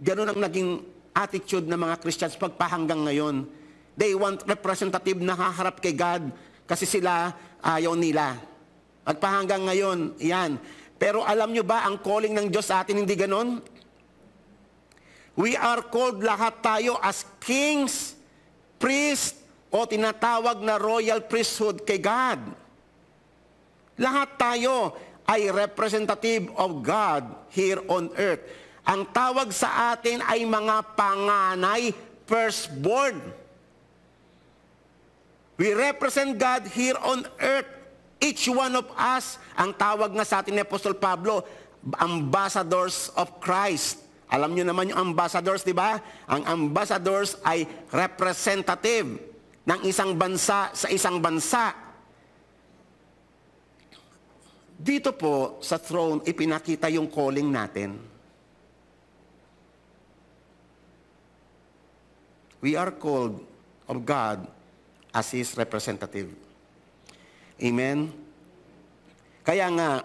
Ganun ang naging attitude ng mga Christians pagpahanggang ngayon. They want representative na haharap kay God kasi sila ayaw nila. Pagpahanggang ngayon, yan. Pero alam nyo ba, ang calling ng Diyos sa atin, hindi ganon? We are called lahat tayo as kings, priests, o tinatawag na royal priesthood kay God. Lahat tayo ay representative of God here on earth. Ang tawag sa atin ay mga panganay, firstborn. We represent God here on earth. Each one of us, ang tawag nga sa atin ni Apostol Pablo, ambassadors of Christ. Alam nyo naman yung ambassadors, di ba? Ang ambassadors ay representative ng isang bansa sa isang bansa. Dito po sa throne, ipinakita yung calling natin. we are called of God as His representative. Amen? Kaya nga,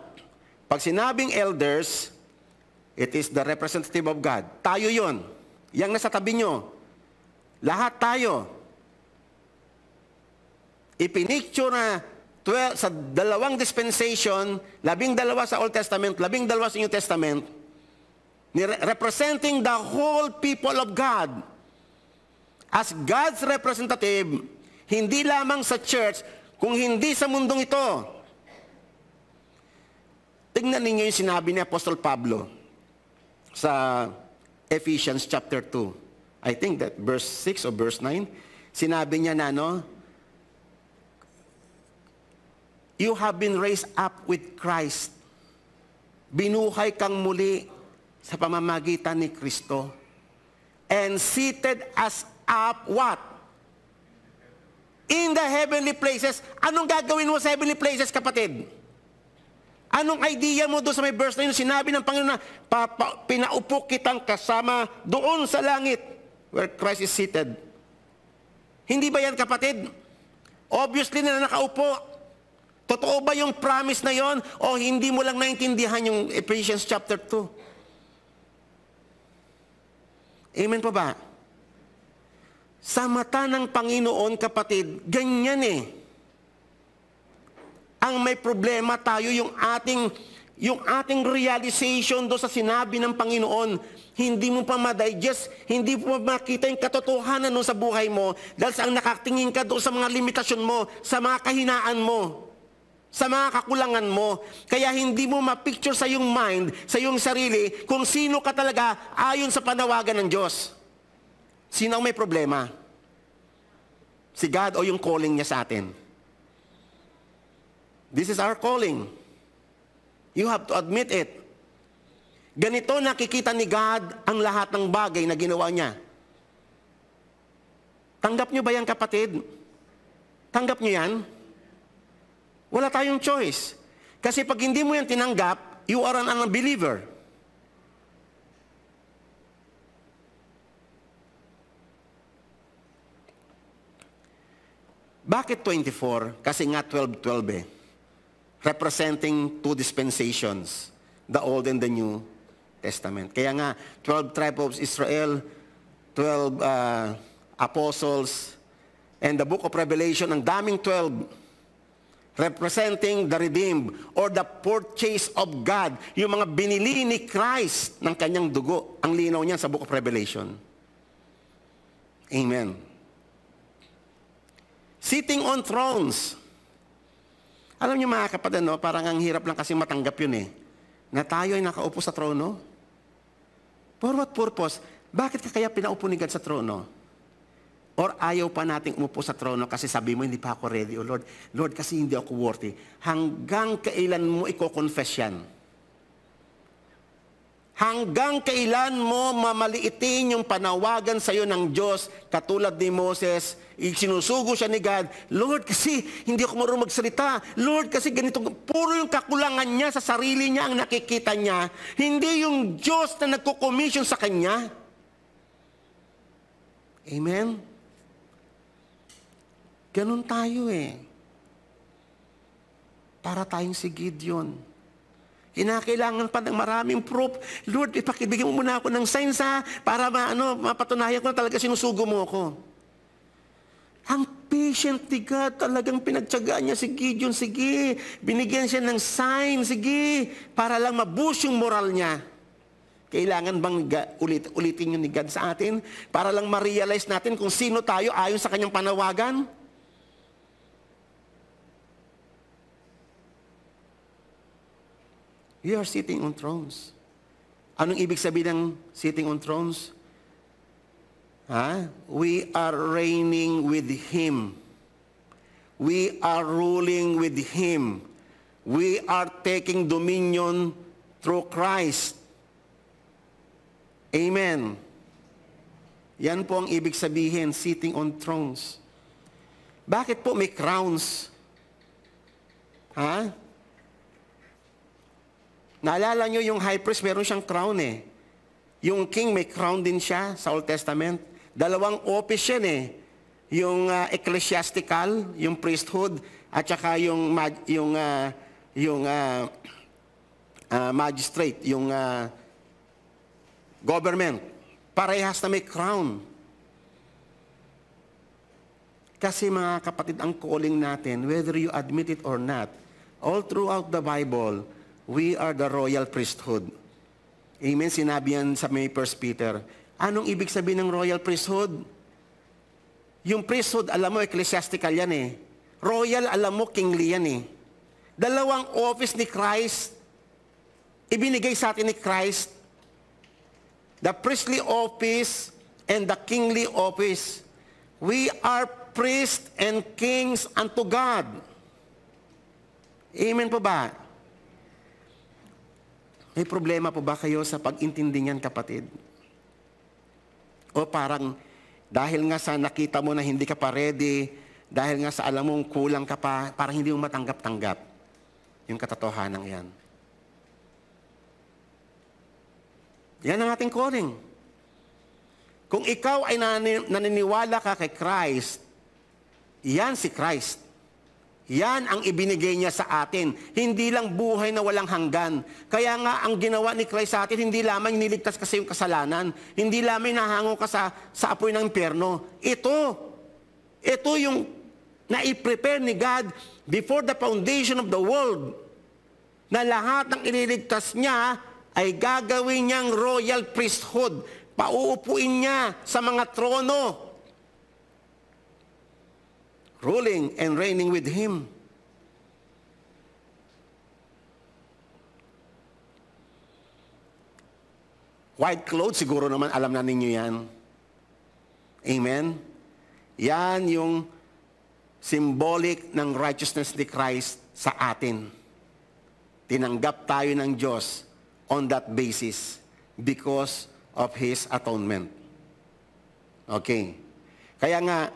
pag sinabing elders, it is the representative of God. Tayo yon. Yang nasa tabi nyo. Lahat tayo. Ipinicture na 12, sa dalawang dispensation, labing dalawa sa Old Testament, labing dalawa sa New Testament, representing the whole people of God. As God's representative, hindi lamang sa church, kung hindi sa mundong ito. Tingnan ninyo yung sinabi ni Apostle Pablo sa Ephesians chapter 2. I think that verse 6 or verse 9, sinabi niya na no, You have been raised up with Christ. Binuhay kang muli sa pamamagitan ni Kristo. And seated as up what? In the heavenly places. Anong gagawin mo sa heavenly places, kapatid? Anong idea mo doon sa may verse na yun? Sinabi ng Panginoon na, pinaupo kitang kasama doon sa langit where Christ is seated. Hindi ba yan, kapatid? Obviously na nakaupo. Totoo ba yung promise na yon o hindi mo lang naintindihan yung Ephesians chapter 2? Amen pa ba? Sa mata ng Panginoon, kapatid, ganyan eh. Ang may problema tayo yung ating yung ating realization do sa sinabi ng Panginoon, hindi mo pa ma-digest, hindi mo pa makita yung katotohanan nun sa buhay mo dahil sa ang nakatingin ka doon sa mga limitasyon mo, sa mga kahinaan mo, sa mga kakulangan mo. Kaya hindi mo ma-picture sa iyong mind, sa iyong sarili, kung sino ka talaga ayon sa panawagan ng Diyos. Sino ang may problema? Si God o yung calling niya sa atin? This is our calling. You have to admit it. Ganito nakikita ni God ang lahat ng bagay na ginawa niya. Tanggap niyo ba yan kapatid? Tanggap niyo yan? Wala tayong choice. Kasi pag hindi mo yan tinanggap, you are an unbeliever. Bakit 24? Kasi nga 12-12 eh. Representing two dispensations, the Old and the New Testament. Kaya nga, 12 tribes of Israel, 12 uh, apostles, and the book of Revelation, ang daming 12 representing the redeemed or the purchase of God, yung mga binili ni Christ ng kanyang dugo. Ang linaw niyan sa Book of Revelation. Amen. Sitting on thrones. Alam niyo mga kapatid, no? parang ang hirap lang kasi matanggap yun eh. Na tayo ay nakaupo sa trono. For what purpose? Bakit ka kaya pinaupo ni God sa trono? Or ayaw pa nating umupo sa trono kasi sabi mo, hindi pa ako ready, O oh Lord. Lord, kasi hindi ako worthy. Hanggang kailan mo iko confess yan? Hanggang kailan mo mamaliitin yung panawagan sa iyo ng Diyos katulad ni Moses? Sinusugo siya ni God, Lord, kasi hindi ako marunong magsalita. Lord, kasi ganito. Puro yung kakulangan niya sa sarili niya ang nakikita niya. Hindi yung Diyos na nagko-commission sa kanya. Amen? Ganun tayo eh. Para tayong si Gideon Kinakailangan pa ng maraming proof. Lord, ipakibigay mo muna ako ng sign sa para ma, ano, mapatunayan ko na talaga sinusugo mo ako. Ang patient ni God, talagang pinagtsagaan niya si Gideon, sige, binigyan siya ng sign, sige, para lang mabush yung moral niya. Kailangan bang ulit, ulitin yun ni God sa atin para lang ma-realize natin kung sino tayo ayon sa kanyang panawagan? We are sitting on thrones. Anong ibig sabihin ng sitting on thrones? Ha? We are reigning with Him. We are ruling with Him. We are taking dominion through Christ. Amen. Yan po ang ibig sabihin, sitting on thrones. Bakit po may crowns? Ha? Naalala nyo yung high priest, meron siyang crown eh. Yung king, may crown din siya sa Old Testament. Dalawang office yan eh. Yung uh, ecclesiastical, yung priesthood, at saka yung, yung, uh, yung uh, uh, magistrate, yung uh, government. Parehas na may crown. Kasi mga kapatid, ang calling natin, whether you admit it or not, all throughout the Bible, we are the royal priesthood. Amen? Sinabi yan sa may 1 Peter. Anong ibig sabihin ng royal priesthood? Yung priesthood, alam mo, ecclesiastical yan eh. Royal, alam mo, kingly yan eh. Dalawang office ni Christ, ibinigay sa atin ni Christ. The priestly office and the kingly office. We are priests and kings unto God. Amen po ba? May problema po ba kayo sa pag-intindi niyan, kapatid? O parang dahil nga sa nakita mo na hindi ka pa ready, dahil nga sa alam mong kulang ka pa, parang hindi mo matanggap-tanggap yung katotohanan yan. Yan ang ating calling. Kung ikaw ay naniniwala ka kay Christ, yan si Christ. Yan ang ibinigay niya sa atin. Hindi lang buhay na walang hanggan. Kaya nga ang ginawa ni Christ sa atin, hindi lamang niligtas kasi yung kasalanan. Hindi lamang nahango ka sa, sa apoy ng impyerno. Ito, ito yung na-prepare ni God before the foundation of the world na lahat ng ililigtas niya ay gagawin niyang royal priesthood. Pauupuin niya sa mga trono ruling and reigning with Him. White clothes, siguro naman alam na ninyo yan. Amen? Yan yung symbolic ng righteousness ni Christ sa atin. Tinanggap tayo ng Diyos on that basis because of His atonement. Okay. Kaya nga,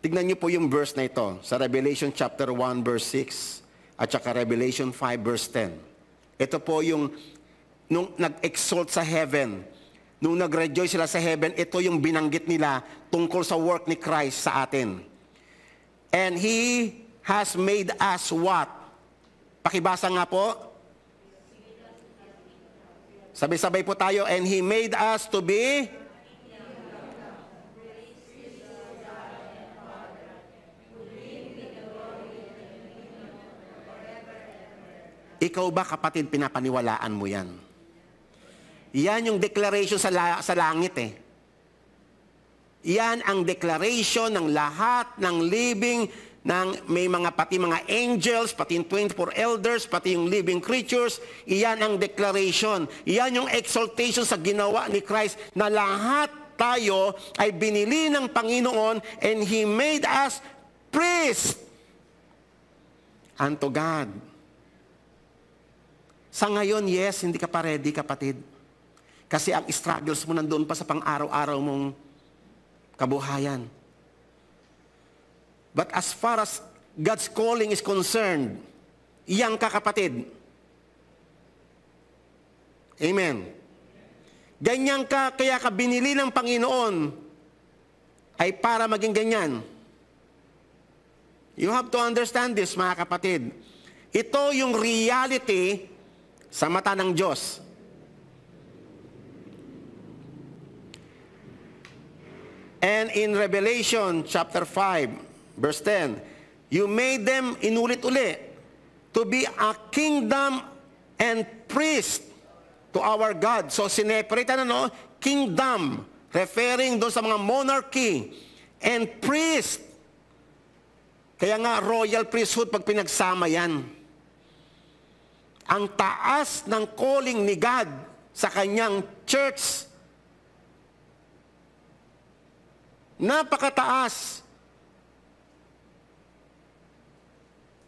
Tignan niyo po yung verse na ito sa Revelation chapter 1 verse 6 at saka Revelation 5 verse 10. Ito po yung nung nag-exalt sa heaven, nung nag-rejoice sila sa heaven, ito yung binanggit nila tungkol sa work ni Christ sa atin. And He has made us what? Pakibasa nga po. Sabay-sabay po tayo. And He made us to be Ikaw ba kapatid, pinapaniwalaan mo yan? Yan yung declaration sa, la- sa langit eh. Yan ang declaration ng lahat ng living ng may mga pati mga angels, pati yung 24 elders, pati yung living creatures, iyan ang declaration. Iyan yung exaltation sa ginawa ni Christ na lahat tayo ay binili ng Panginoon and He made us priests unto God. Sa ngayon, yes, hindi ka pa ready, kapatid. Kasi ang struggles mo nandoon pa sa pang-araw-araw mong kabuhayan. But as far as God's calling is concerned, iyang ka, kapatid. Amen. Ganyan ka, kaya ka binili ng Panginoon ay para maging ganyan. You have to understand this, mga kapatid. Ito yung reality sa mata ng Diyos. And in Revelation chapter 5, verse 10, you made them inulit-uli to be a kingdom and priest to our God. So sineperate na no, kingdom, referring doon sa mga monarchy and priest. Kaya nga royal priesthood pag pinagsama yan ang taas ng calling ni God sa kanyang church. Napakataas.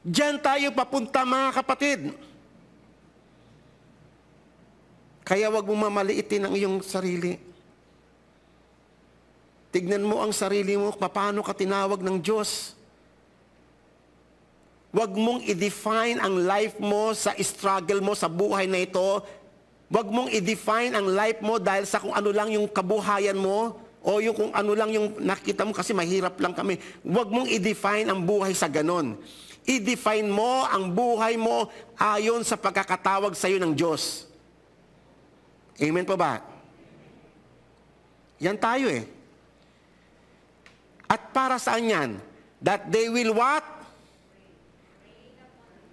Diyan tayo papunta mga kapatid. Kaya wag mo mamaliitin ang iyong sarili. Tignan mo ang sarili mo, paano ka tinawag ng Diyos. Diyos. Huwag mong i-define ang life mo sa struggle mo sa buhay na ito. Huwag mong i-define ang life mo dahil sa kung ano lang yung kabuhayan mo o yung kung ano lang yung nakita mo kasi mahirap lang kami. Huwag mong i-define ang buhay sa ganon. I-define mo ang buhay mo ayon sa pagkakatawag sa iyo ng Diyos. Amen pa ba? Yan tayo eh. At para saan yan? That they will what?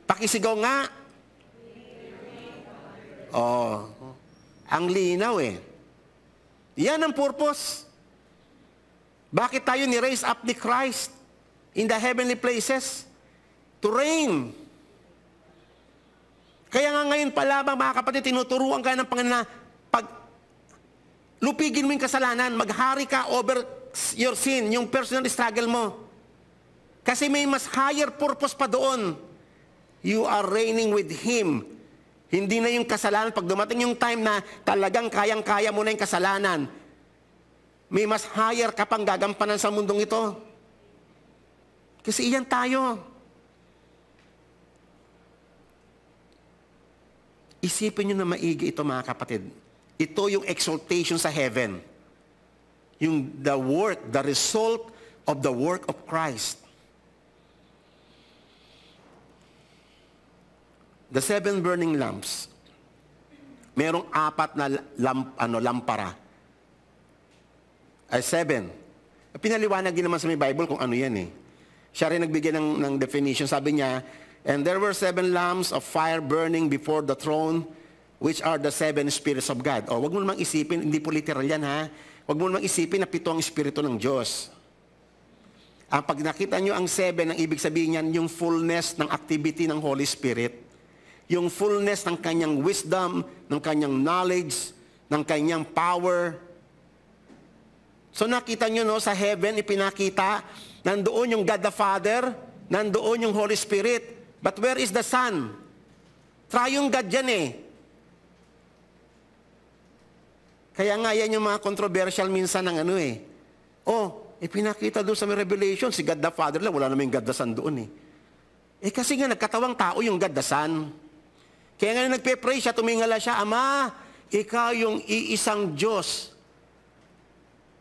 Pakisigaw nga. Oh, ang linaw eh. Yan ang purpose. Bakit tayo ni-raise up ni Christ in the heavenly places to reign? Kaya nga ngayon pa lamang, mga kapatid, tinuturuan ka ng Panginoon na pag lupigin mo yung kasalanan, maghari ka over your sin, yung personal struggle mo. Kasi may mas higher purpose pa doon You are reigning with Him. Hindi na yung kasalanan. Pag dumating yung time na talagang kayang-kaya mo na yung kasalanan, may mas higher ka pang gagampanan sa mundong ito. Kasi iyan tayo. Isipin nyo na maigi ito mga kapatid. Ito yung exaltation sa heaven. Yung the work, the result of the work of Christ. the seven burning lamps, merong apat na lamp, ano, lampara. Ay, seven. Pinaliwanag din naman sa may Bible kung ano yan eh. Siya rin nagbigay ng, ng definition. Sabi niya, And there were seven lamps of fire burning before the throne, which are the seven spirits of God. O, oh, wag mo namang isipin, hindi po literal yan ha. Wag mo namang isipin na pito ang espiritu ng Diyos. Ang ah, pag nakita nyo ang seven, ang ibig sabihin niyan, yung fullness ng activity ng Holy Spirit yung fullness ng kanyang wisdom, ng kanyang knowledge, ng kanyang power. So nakita nyo no, sa heaven, ipinakita, nandoon yung God the Father, nandoon yung Holy Spirit, but where is the Son? Try yung God dyan eh. Kaya nga yan yung mga controversial minsan ng ano eh. Oh, ipinakita doon sa Revelation, si God the Father lang, wala namang God the Son doon eh. Eh kasi nga nagkatawang tao yung God the Son. Kaya nga nagpe-pray siya, tumingala siya, Ama, ikaw yung iisang Diyos.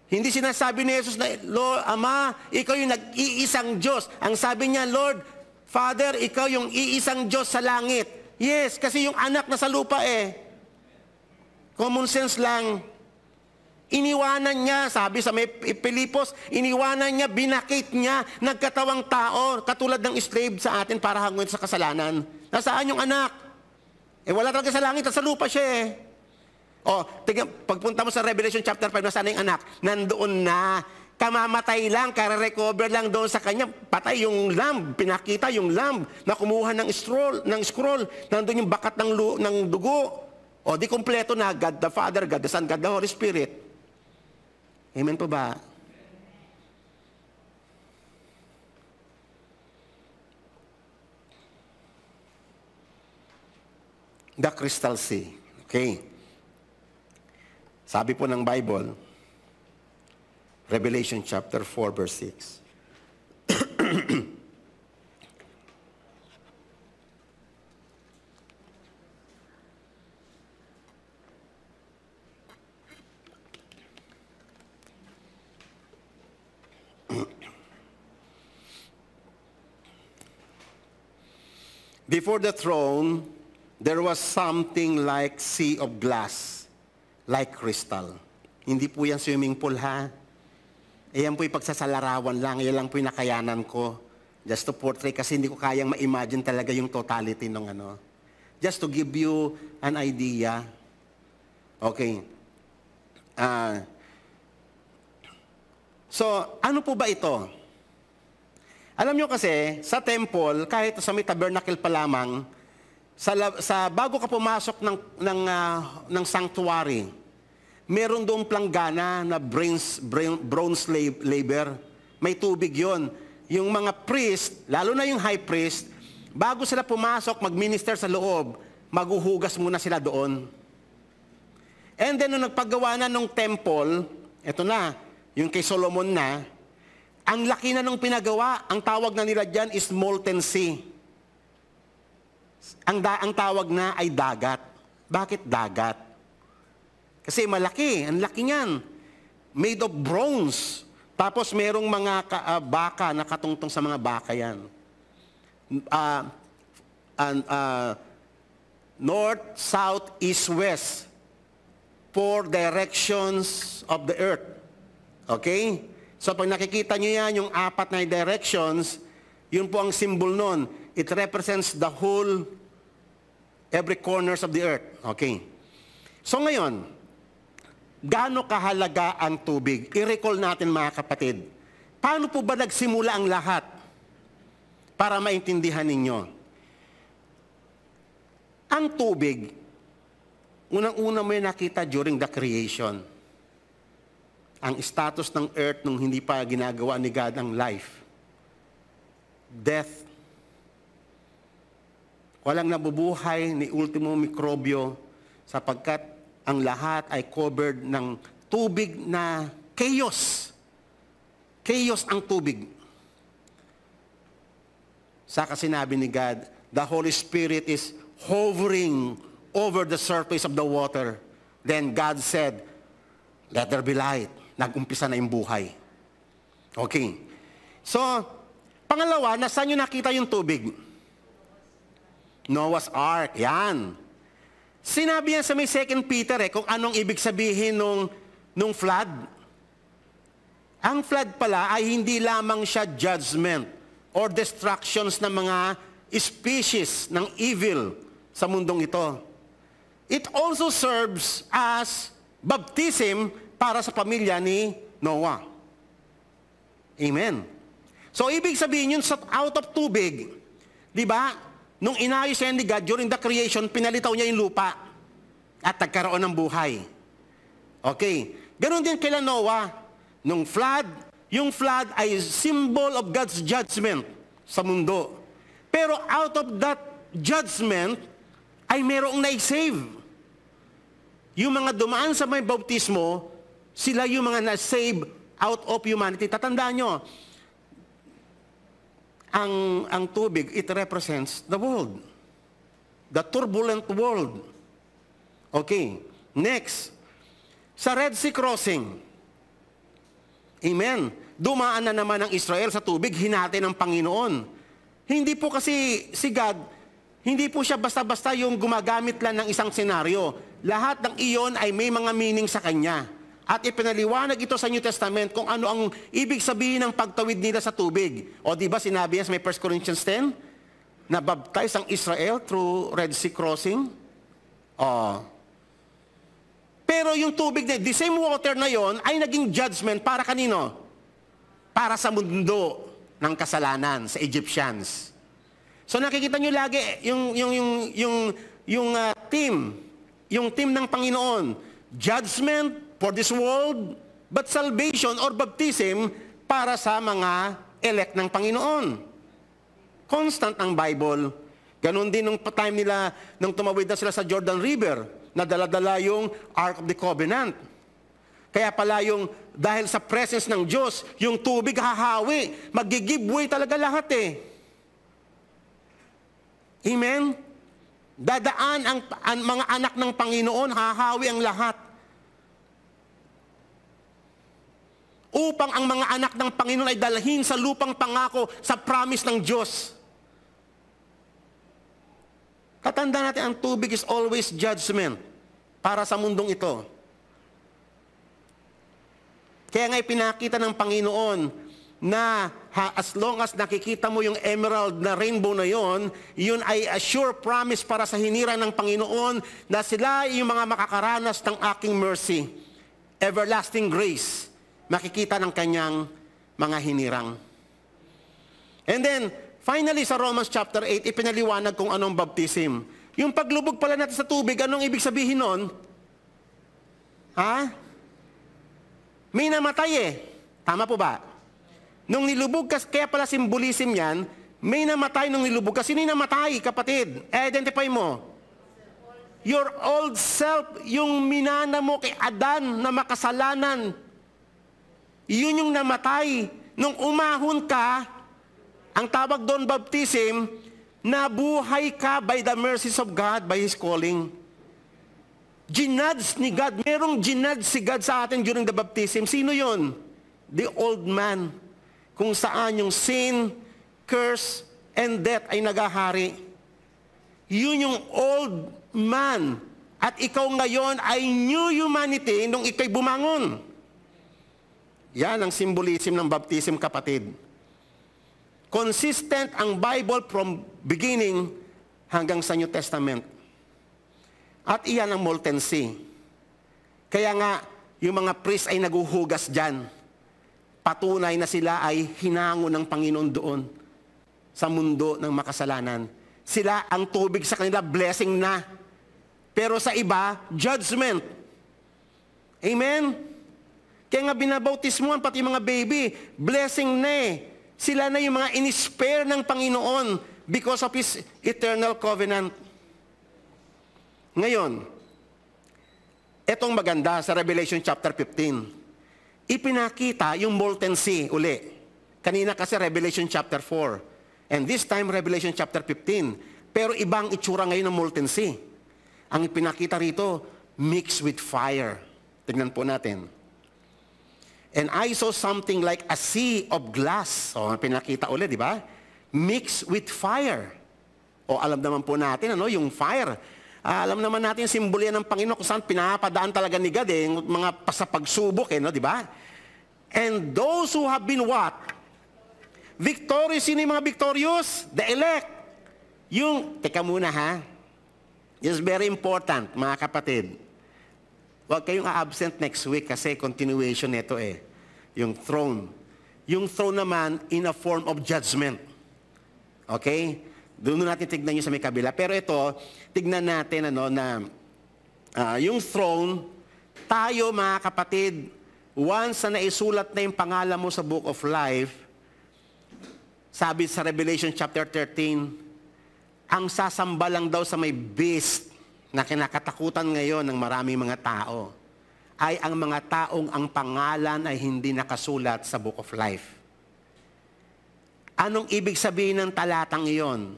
Hindi sinasabi ni Jesus na, Lord, Ama, ikaw yung nag-iisang Diyos. Ang sabi niya, Lord, Father, ikaw yung iisang Diyos sa langit. Yes, kasi yung anak na sa lupa eh. Common sense lang. Iniwanan niya, sabi sa may Pilipos, iniwanan niya, binakit niya, nagkatawang tao, katulad ng slave sa atin para hanguin sa kasalanan. Nasaan yung anak? Eh wala talaga sa langit at sa lupa siya eh. O, oh, tingnan, pagpunta mo sa Revelation chapter 5, nasaan yung anak? Nandoon na. Kamamatay lang, kare-recover lang doon sa kanya. Patay yung lamb, pinakita yung lamb na kumuha ng scroll, ng scroll. Nandoon yung bakat ng, lu- ng dugo. O, di kumpleto na God the Father, God the Son, God the Holy Spirit. Amen po ba? the Crystal Sea. Okay. Sabi po ng Bible, Revelation chapter 4 verse 6. <clears throat> Before the throne there was something like sea of glass, like crystal. Hindi po yan swimming pool ha. Ayan po yung pagsasalarawan lang, yan lang po nakayanan ko. Just to portray kasi hindi ko kayang ma-imagine talaga yung totality ng ano. Just to give you an idea. Okay. Uh, so, ano po ba ito? Alam nyo kasi, sa temple, kahit sa may tabernacle pa lamang, sa, sa bago ka pumasok ng, ng, uh, ng sanctuary, meron doon planggana na brains, brain, bronze labor. May tubig yon. Yung mga priest, lalo na yung high priest, bago sila pumasok, magminister sa loob, maghuhugas muna sila doon. And then, nung nagpagawa na nung temple, eto na, yung kay Solomon na, ang laki na nung pinagawa, ang tawag na nila dyan is molten sea ang, da, ang tawag na ay dagat. Bakit dagat? Kasi malaki, ang laki niyan. Made of bronze. Tapos merong mga ka, uh, baka, nakatungtong sa mga baka yan. Uh, ah, and, uh, ah, north, south, east, west. Four directions of the earth. Okay? So pag nakikita nyo yan, yung apat na directions, yun po ang symbol nun. It represents the whole every corners of the earth. Okay. So ngayon, gaano kahalaga ang tubig? I-recall natin mga kapatid. Paano po ba nagsimula ang lahat? Para maintindihan ninyo. Ang tubig, unang-una mo nakita during the creation. Ang status ng earth nung hindi pa ginagawa ni God ang life. Death Walang nabubuhay ni ultimo mikrobyo sapagkat ang lahat ay covered ng tubig na chaos. Chaos ang tubig. Sa kasi sinabi ni God, the Holy Spirit is hovering over the surface of the water. Then God said, let there be light. Nagumpisa na yung buhay. Okay. So, pangalawa, nasaan nyo nakita yung tubig? Noah's Ark. Yan. Sinabi yan sa may 2 Peter eh, kung anong ibig sabihin nung, nung flood. Ang flood pala ay hindi lamang siya judgment or destructions ng mga species ng evil sa mundong ito. It also serves as baptism para sa pamilya ni Noah. Amen. So, ibig sabihin yun, out of tubig, di ba, Nung inayos yan ni God during the creation, pinalitaw niya yung lupa at nagkaroon ng buhay. Okay. Ganon din kay Noah. Nung flood, yung flood ay symbol of God's judgment sa mundo. Pero out of that judgment, ay merong na-save. Yung mga dumaan sa may bautismo, sila yung mga na-save out of humanity. Tatandaan nyo, ang, ang tubig, it represents the world. The turbulent world. Okay. Next. Sa Red Sea crossing. Amen. Dumaan na naman ang Israel sa tubig, hinati ng Panginoon. Hindi po kasi si God, hindi po siya basta-basta yung gumagamit lang ng isang senaryo. Lahat ng iyon ay may mga meaning sa Kanya. At ipinaliwanag ito sa New Testament kung ano ang ibig sabihin ng pagtawid nila sa tubig. O di ba sinabi niya sa may 1 Corinthians 10? Na baptize ang Israel through Red Sea crossing? Oh. Pero yung tubig na, the same water na yon ay naging judgment para kanino? Para sa mundo ng kasalanan, sa Egyptians. So nakikita nyo lagi yung, yung, yung, yung, yung uh, team, yung team ng Panginoon. Judgment, for this world, but salvation or baptism para sa mga elect ng Panginoon. Constant ang Bible. Ganon din nung time nila, nung tumawid na sila sa Jordan River, na daladala yung Ark of the Covenant. Kaya pala yung, dahil sa presence ng Diyos, yung tubig hahawi, mag-give way talaga lahat eh. Amen? Dadaan ang, ang mga anak ng Panginoon, hahawi ang lahat. upang ang mga anak ng Panginoon ay dalahin sa lupang pangako sa promise ng Diyos. Tatanda natin ang tubig is always judgment para sa mundong ito. Kaya nga pinakita ng Panginoon na ha, as long as nakikita mo yung emerald na rainbow na yon, yun ay a sure promise para sa hinira ng Panginoon na sila yung mga makakaranas ng aking mercy, everlasting grace makikita ng kanyang mga hinirang. And then, finally sa Romans chapter 8, ipinaliwanag kung anong baptism. Yung paglubog pala natin sa tubig, anong ibig sabihin nun? Ha? May namatay eh. Tama po ba? Nung nilubog, ka, kaya pala simbolism yan, may namatay nung nilubog. ka. yung namatay, kapatid, identify mo. Your old self, yung minana mo kay Adan na makasalanan, iyon yung namatay. Nung umahon ka, ang tawag doon baptism, nabuhay ka by the mercies of God, by His calling. Ginads ni God. Merong ginads si God sa atin during the baptism. Sino yon? The old man. Kung saan yung sin, curse, and death ay nagahari. Yun yung old man. At ikaw ngayon ay new humanity nung ikay bumangon. Yan ang symbolism ng baptism, kapatid. Consistent ang Bible from beginning hanggang sa New Testament. At iyan ang molten sea. Kaya nga, yung mga priest ay naguhugas dyan. Patunay na sila ay hinango ng Panginoon doon sa mundo ng makasalanan. Sila ang tubig sa kanila, blessing na. Pero sa iba, judgment. Amen? Kaya nga binabautismuhan pati mga baby, blessing na eh. Sila na yung mga inispare ng Panginoon because of His eternal covenant. Ngayon, etong maganda sa Revelation chapter 15. Ipinakita yung molten sea uli. Kanina kasi Revelation chapter 4. And this time Revelation chapter 15. Pero ibang itsura ngayon ng molten sea. Ang ipinakita rito, mixed with fire. Tignan po natin. And I saw something like a sea of glass. O, oh, pinakita ulit, di ba? Mixed with fire. O, oh, alam naman po natin, ano, yung fire. Ah, alam naman natin yung simbolya ng Panginoon kung saan pinapadaan talaga ni God, eh, yung mga pasapagsubok, eh, no, di ba? And those who have been what? Victorious, sino yung mga victorious? The elect. Yung, teka muna ha, this is very important, mga kapatid. Huwag kayong absent next week kasi continuation nito eh. Yung throne. Yung throne naman in a form of judgment. Okay? Doon natin tignan yun sa may kabila. Pero ito, tignan natin ano, na uh, yung throne, tayo mga kapatid, once na naisulat na yung pangalan mo sa Book of Life, sabi sa Revelation chapter 13, ang sasamba lang daw sa may beast na kinakatakutan ngayon ng maraming mga tao ay ang mga taong ang pangalan ay hindi nakasulat sa Book of Life. Anong ibig sabihin ng talatang iyon?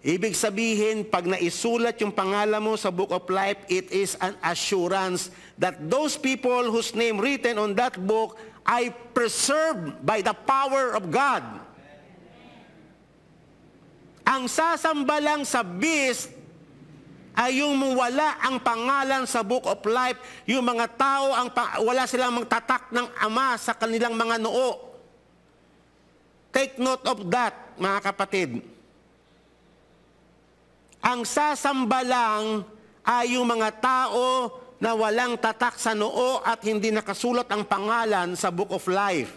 Ibig sabihin, pag naisulat yung pangalan mo sa Book of Life, it is an assurance that those people whose name written on that book ay preserved by the power of God. Ang sasamba lang sa beast ay yung wala ang pangalan sa Book of Life. Yung mga tao, ang wala silang magtatak ng ama sa kanilang mga noo. Take note of that, mga kapatid. Ang sasamba lang ay yung mga tao na walang tatak sa noo at hindi nakasulat ang pangalan sa Book of Life.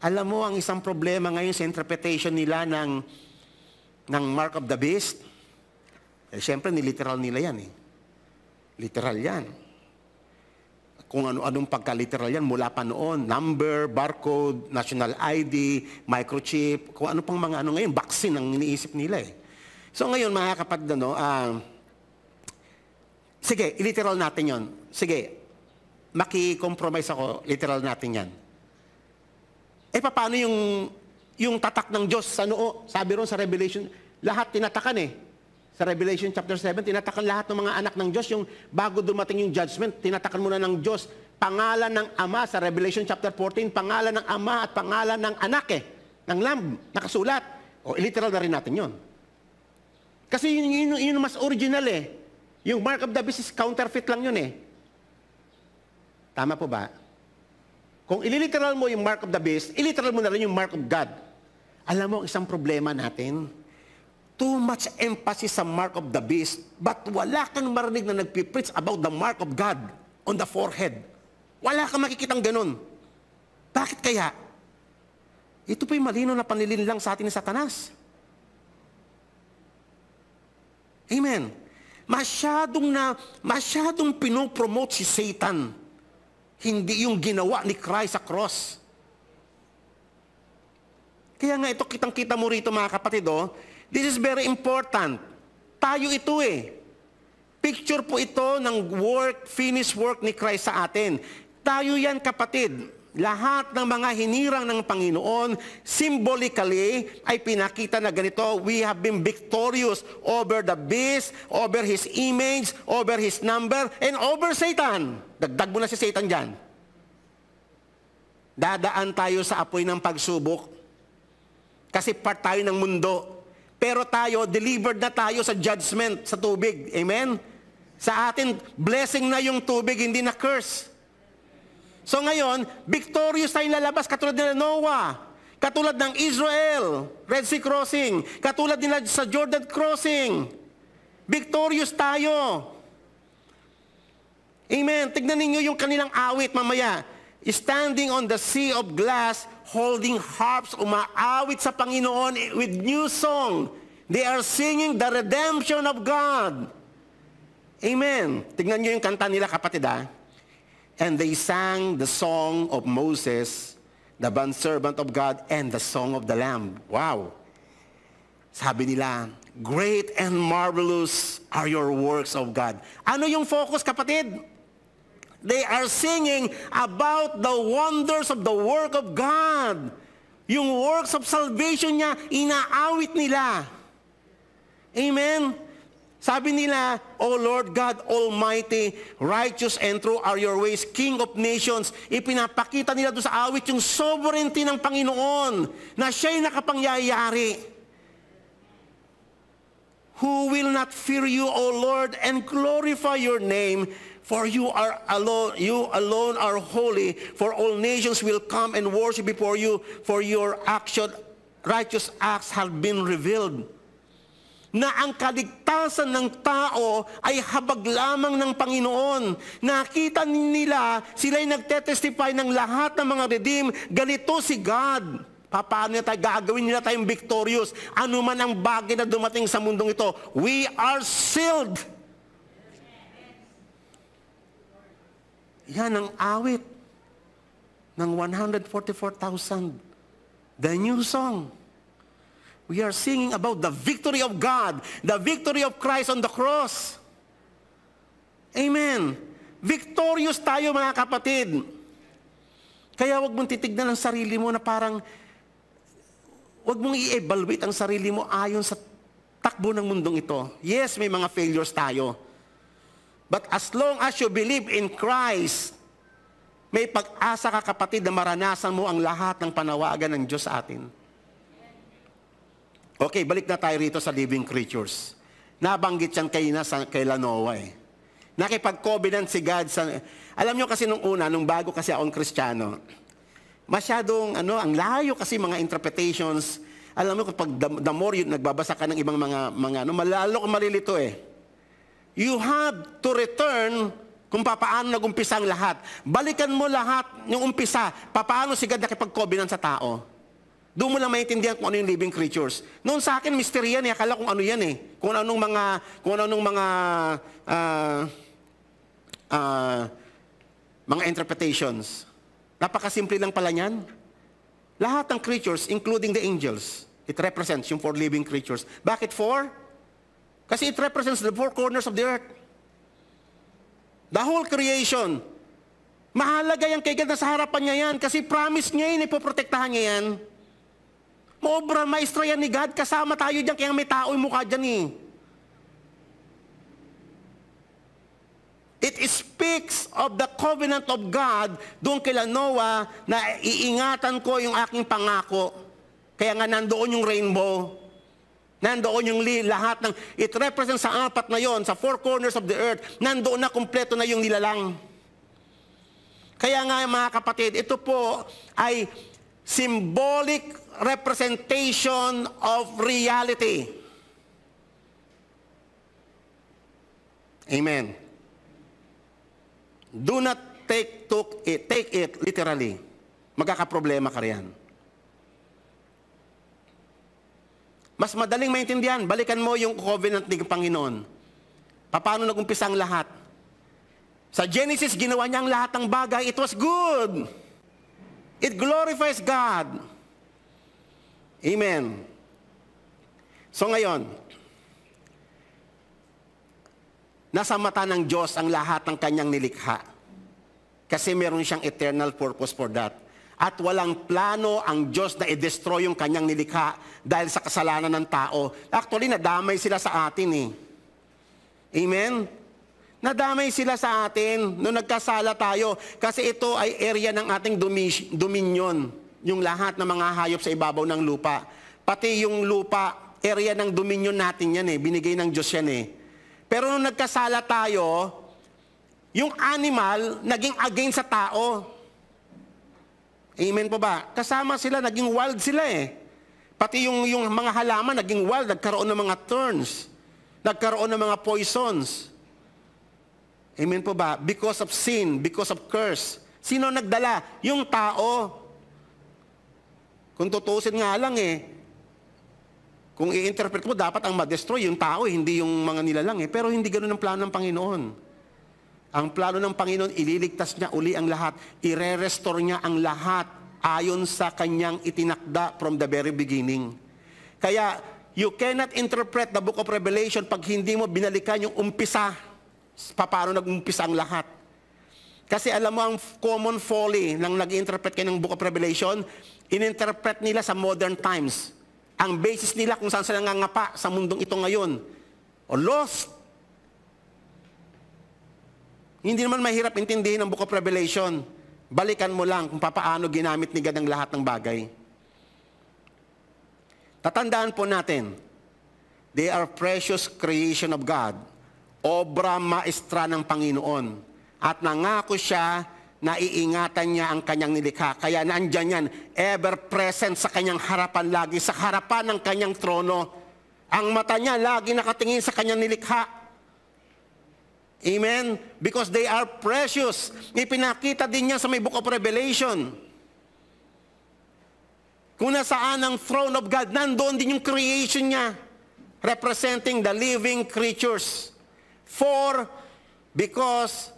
Alam mo, ang isang problema ngayon sa interpretation nila ng, ng Mark of the Beast – eh, Siyempre, niliteral nila yan eh. Literal yan. Kung ano-anong pagka-literal yan, mula pa noon, number, barcode, national ID, microchip, kung ano pang mga ano ngayon, vaccine ang iniisip nila eh. So ngayon, mga kapatid, ano, uh, sige, literal natin yon. Sige, maki-compromise ako, literal natin yan. Eh, paano yung, yung tatak ng Diyos sa noo? Sabi ron sa Revelation, lahat tinatakan eh sa Revelation chapter 7, tinatakan lahat ng mga anak ng Diyos. Yung bago dumating yung judgment, tinatakan muna ng Diyos pangalan ng Ama sa Revelation chapter 14, pangalan ng Ama at pangalan ng anak eh, ng Lamb, nakasulat. O literal na rin natin yon. Kasi yun, yun, yun, yun mas original eh. Yung mark of the beast is counterfeit lang yun eh. Tama po ba? Kung ililiteral mo yung mark of the beast, iliteral mo na rin yung mark of God. Alam mo, isang problema natin, too much emphasis sa mark of the beast, but wala kang marinig na nagpipreach about the mark of God on the forehead. Wala kang makikitang ganun. Bakit kaya? Ito yung malino na panilin lang sa atin ni Satanas. Amen. Masyadong na, masyadong pinopromote si Satan. Hindi yung ginawa ni Christ sa cross. Kaya nga ito, kitang-kita mo rito mga kapatid, oh, This is very important. Tayo ito eh. Picture po ito ng work, finished work ni Christ sa atin. Tayo yan kapatid. Lahat ng mga hinirang ng Panginoon, symbolically, ay pinakita na ganito, we have been victorious over the beast, over his image, over his number, and over Satan. Dagdag mo na si Satan dyan. Dadaan tayo sa apoy ng pagsubok. Kasi part tayo ng mundo. Pero tayo, delivered na tayo sa judgment, sa tubig. Amen? Sa atin, blessing na yung tubig, hindi na curse. So ngayon, victorious tayong lalabas katulad nila Noah, katulad ng Israel, Red Sea Crossing, katulad nila sa Jordan Crossing. Victorious tayo. Amen. Tignan ninyo yung kanilang awit mamaya. Standing on the sea of glass holding harps, umaawit sa Panginoon eh, with new song. They are singing the redemption of God. Amen. Tingnan niyo yung kanta nila, kapatid, ha? Ah. And they sang the song of Moses, the band servant of God, and the song of the Lamb. Wow. Sabi nila, great and marvelous are your works of God. Ano yung focus, kapatid? They are singing about the wonders of the work of God. Yung works of salvation niya, inaawit nila. Amen? Sabi nila, O Lord God Almighty, righteous and true are your ways, King of nations. Ipinapakita nila doon sa awit yung sovereignty ng Panginoon na siya'y nakapangyayari who will not fear you, O Lord, and glorify your name, For you are alone, you alone are holy, for all nations will come and worship before you, for your action, righteous acts have been revealed. Na ang kaligtasan ng tao ay habag lamang ng Panginoon. Nakita nila, sila'y nagtetestify ng lahat ng mga redeem, ganito si God. Paano niya tayo gagawin nila tayong victorious? Ano man ang bagay na dumating sa mundong ito, we are sealed Yan ang awit ng 144,000. The new song. We are singing about the victory of God, the victory of Christ on the cross. Amen. Victorious tayo mga kapatid. Kaya wag mong titignan ang sarili mo na parang wag mong i-evaluate ang sarili mo ayon sa takbo ng mundong ito. Yes, may mga failures tayo. But as long as you believe in Christ, may pag-asa ka kapatid na maranasan mo ang lahat ng panawagan ng Diyos sa atin. Okay, balik na tayo rito sa living creatures. Nabanggit yan kay, na, kay Lanoa eh. Nakipag-covenant si God. Sa, alam nyo kasi nung una, nung bago kasi akong kristyano, masyadong ano, ang layo kasi mga interpretations. Alam mo kapag the, the more you nagbabasa ka ng ibang mga mga ano, malalo ka malilito eh you have to return kung papaano nagumpisa ang lahat. Balikan mo lahat yung umpisa, papaano si God nakipag-covenant sa tao. Doon mo lang maintindihan kung ano yung living creatures. Noon sa akin, mystery yan eh. Akala kung ano yan eh. Kung anong mga, kung anong mga, uh, uh, mga interpretations. Napakasimple lang pala niyan. Lahat ng creatures, including the angels, it represents yung four living creatures. Bakit four? Kasi it represents the four corners of the earth. The whole creation. Mahalaga yan kay God, na sa harapan niya yan. Kasi promise niya yun, ipoprotektahan niya yan. Maobra, maestra yan ni God, kasama tayo diyan kaya may tao yung mukha dyan eh. It speaks of the covenant of God doon kay Noah na iingatan ko yung aking pangako. Kaya nga nandoon yung rainbow. Nandoon yung lahat ng, it represents sa apat na yon, sa four corners of the earth, nandoon na kumpleto na yung nilalang. Kaya nga mga kapatid, ito po ay symbolic representation of reality. Amen. Do not take, took it, take it literally. Magkakaproblema ka riyan. Mas madaling maintindihan. Balikan mo yung covenant ni Panginoon. Paano nag-umpisa ang lahat? Sa Genesis, ginawa niya ang lahat ng bagay. It was good. It glorifies God. Amen. So ngayon, nasa mata ng Diyos ang lahat ng kanyang nilikha. Kasi meron siyang eternal purpose for that. At walang plano ang Diyos na i-destroy yung kanyang nilikha dahil sa kasalanan ng tao. Actually, nadamay sila sa atin eh. Amen? Nadamay sila sa atin nung nagkasala tayo kasi ito ay area ng ating dominion. Yung lahat ng mga hayop sa ibabaw ng lupa. Pati yung lupa, area ng dominion natin yan eh. Binigay ng Diyos yan eh. Pero nung nagkasala tayo, yung animal naging against sa tao. Amen po ba? Kasama sila, naging wild sila eh. Pati yung, yung mga halaman, naging wild, nagkaroon ng mga thorns, nagkaroon ng mga poisons. Amen po ba? Because of sin, because of curse. Sino nagdala? Yung tao. Kung tutusin nga lang eh, kung i-interpret mo, dapat ang ma-destroy yung tao, eh, hindi yung mga nilalang eh. Pero hindi ganoon ang plano ng Panginoon. Ang plano ng Panginoon, ililigtas niya uli ang lahat. Ire-restore niya ang lahat ayon sa kanyang itinakda from the very beginning. Kaya, you cannot interpret the book of Revelation pag hindi mo binalikan yung umpisa. Paano nag-umpisa ang lahat? Kasi alam mo, ang common folly ng nag-interpret kayo ng book of Revelation, ininterpret nila sa modern times. Ang basis nila kung saan sila nangangapa sa mundong ito ngayon. O lost, hindi naman mahirap intindihin ang Book of Revelation. Balikan mo lang kung papaano ginamit ni God ang lahat ng bagay. Tatandaan po natin, they are precious creation of God, obra maestra ng Panginoon. At nangako siya na iingatan niya ang kanyang nilikha. Kaya nandyan yan, ever-present sa kanyang harapan lagi, sa harapan ng kanyang trono. Ang mata niya lagi nakatingin sa kanyang nilikha. Amen? Because they are precious. Ipinakita din niya sa may book of Revelation. Kung nasaan ang throne of God, nandoon din yung creation niya. Representing the living creatures. For, because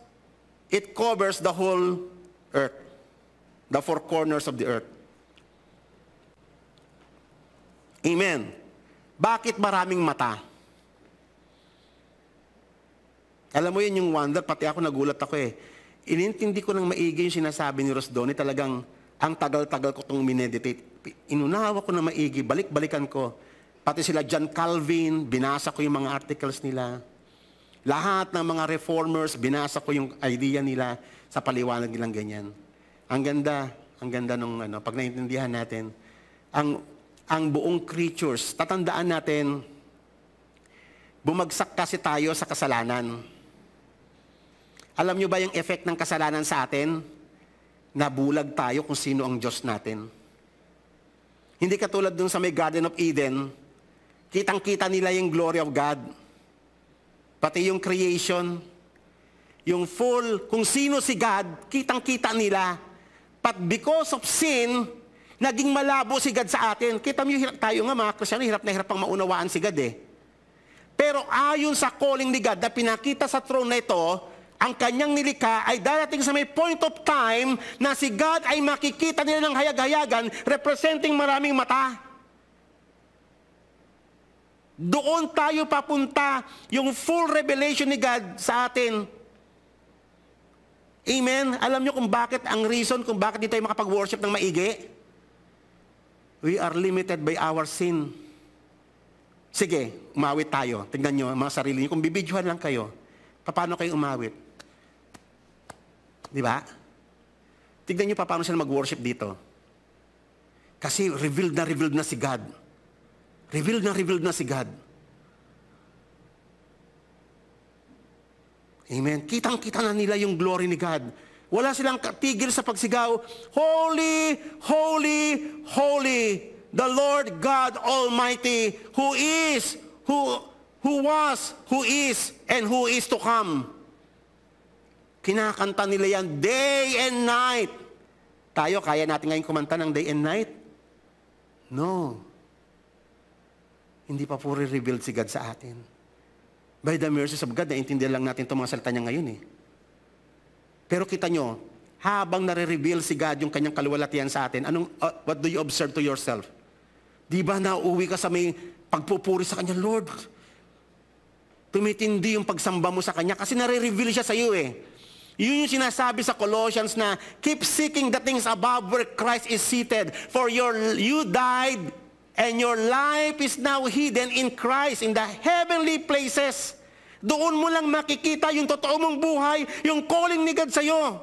it covers the whole earth. The four corners of the earth. Amen. Bakit maraming mata? Alam mo yun, yung wonder, pati ako nagulat ako eh. Inintindi ko ng maigi yung sinasabi ni Rosdoni, talagang ang tagal-tagal ko itong mineditate. Inunawa ko na maigi, balik-balikan ko. Pati sila John Calvin, binasa ko yung mga articles nila. Lahat ng mga reformers, binasa ko yung idea nila sa paliwanag nilang ganyan. Ang ganda, ang ganda nung ano, pag naintindihan natin, ang, ang buong creatures, tatandaan natin, bumagsak kasi tayo sa kasalanan. Alam nyo ba yung effect ng kasalanan sa atin? Nabulag tayo kung sino ang Diyos natin. Hindi katulad dun sa may Garden of Eden, kitang-kita nila yung glory of God. Pati yung creation, yung full, kung sino si God, kitang-kita nila. But because of sin, naging malabo si God sa atin. Kita mo hirap tayo nga mga Kristiyano, hirap na hirap pang maunawaan si God eh. Pero ayon sa calling ni God na pinakita sa throne na ito, ang kanyang nilikha ay darating sa may point of time na si God ay makikita nila ng hayag-hayagan representing maraming mata. Doon tayo papunta yung full revelation ni God sa atin. Amen? Alam nyo kung bakit ang reason kung bakit di tayo makapag-worship ng maigi? We are limited by our sin. Sige, umawit tayo. Tingnan nyo mga sarili nyo. Kung bibidyohan lang kayo, paano kayo umawit? Di ba? Tignan niyo pa paano sila mag-worship dito. Kasi revealed na revealed na si God. Revealed na revealed na si God. Amen. Kitang-kita na nila yung glory ni God. Wala silang katigil sa pagsigaw, Holy, Holy, Holy, the Lord God Almighty, who is, who, who was, who is, and who is to come. Kinakanta nila yan day and night. Tayo, kaya natin ngayon kumanta ng day and night? No. Hindi pa po re-revealed si God sa atin. By the mercies of God, naintindihan lang natin itong mga salita niya ngayon eh. Pero kita nyo, habang nare-reveal si God yung kanyang kaluwalatian sa atin, anong, uh, what do you observe to yourself? Di ba nauwi ka sa may pagpupuri sa kanya, Lord, tumitindi yung pagsamba mo sa kanya kasi nare-reveal siya sa iyo eh. Yun yung sinasabi sa Colossians na, keep seeking the things above where Christ is seated. For your, you died and your life is now hidden in Christ in the heavenly places. Doon mo lang makikita yung totoo mong buhay, yung calling ni God sa iyo.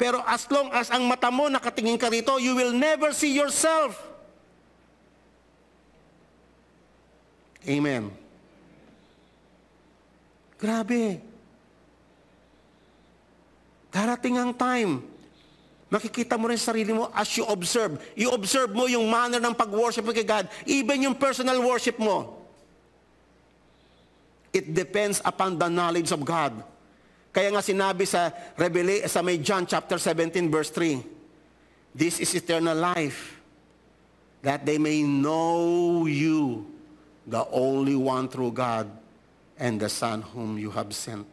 Pero as long as ang mata mo nakatingin ka rito, you will never see yourself. Amen. Grabe. Darating ang time. Makikita mo rin sa sarili mo as you observe. I-observe mo yung manner ng pag-worship mo kay God. Even yung personal worship mo. It depends upon the knowledge of God. Kaya nga sinabi sa, Rebele, sa may John chapter 17 verse 3, This is eternal life, that they may know you, the only one true God, and the Son whom you have sent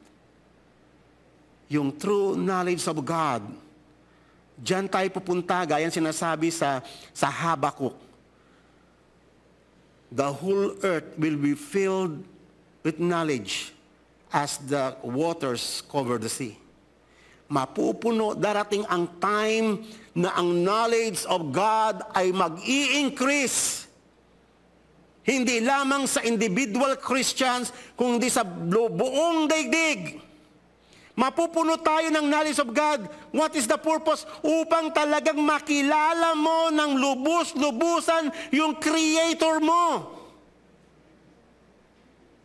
yung true knowledge of God. Diyan tayo pupunta, gaya sinasabi sa, sa Habakuk. The whole earth will be filled with knowledge as the waters cover the sea. Mapupuno, darating ang time na ang knowledge of God ay mag-i-increase. Hindi lamang sa individual Christians, kundi sa buong daigdig. Mapupuno tayo ng knowledge of God. What is the purpose? Upang talagang makilala mo ng lubos-lubusan yung Creator mo.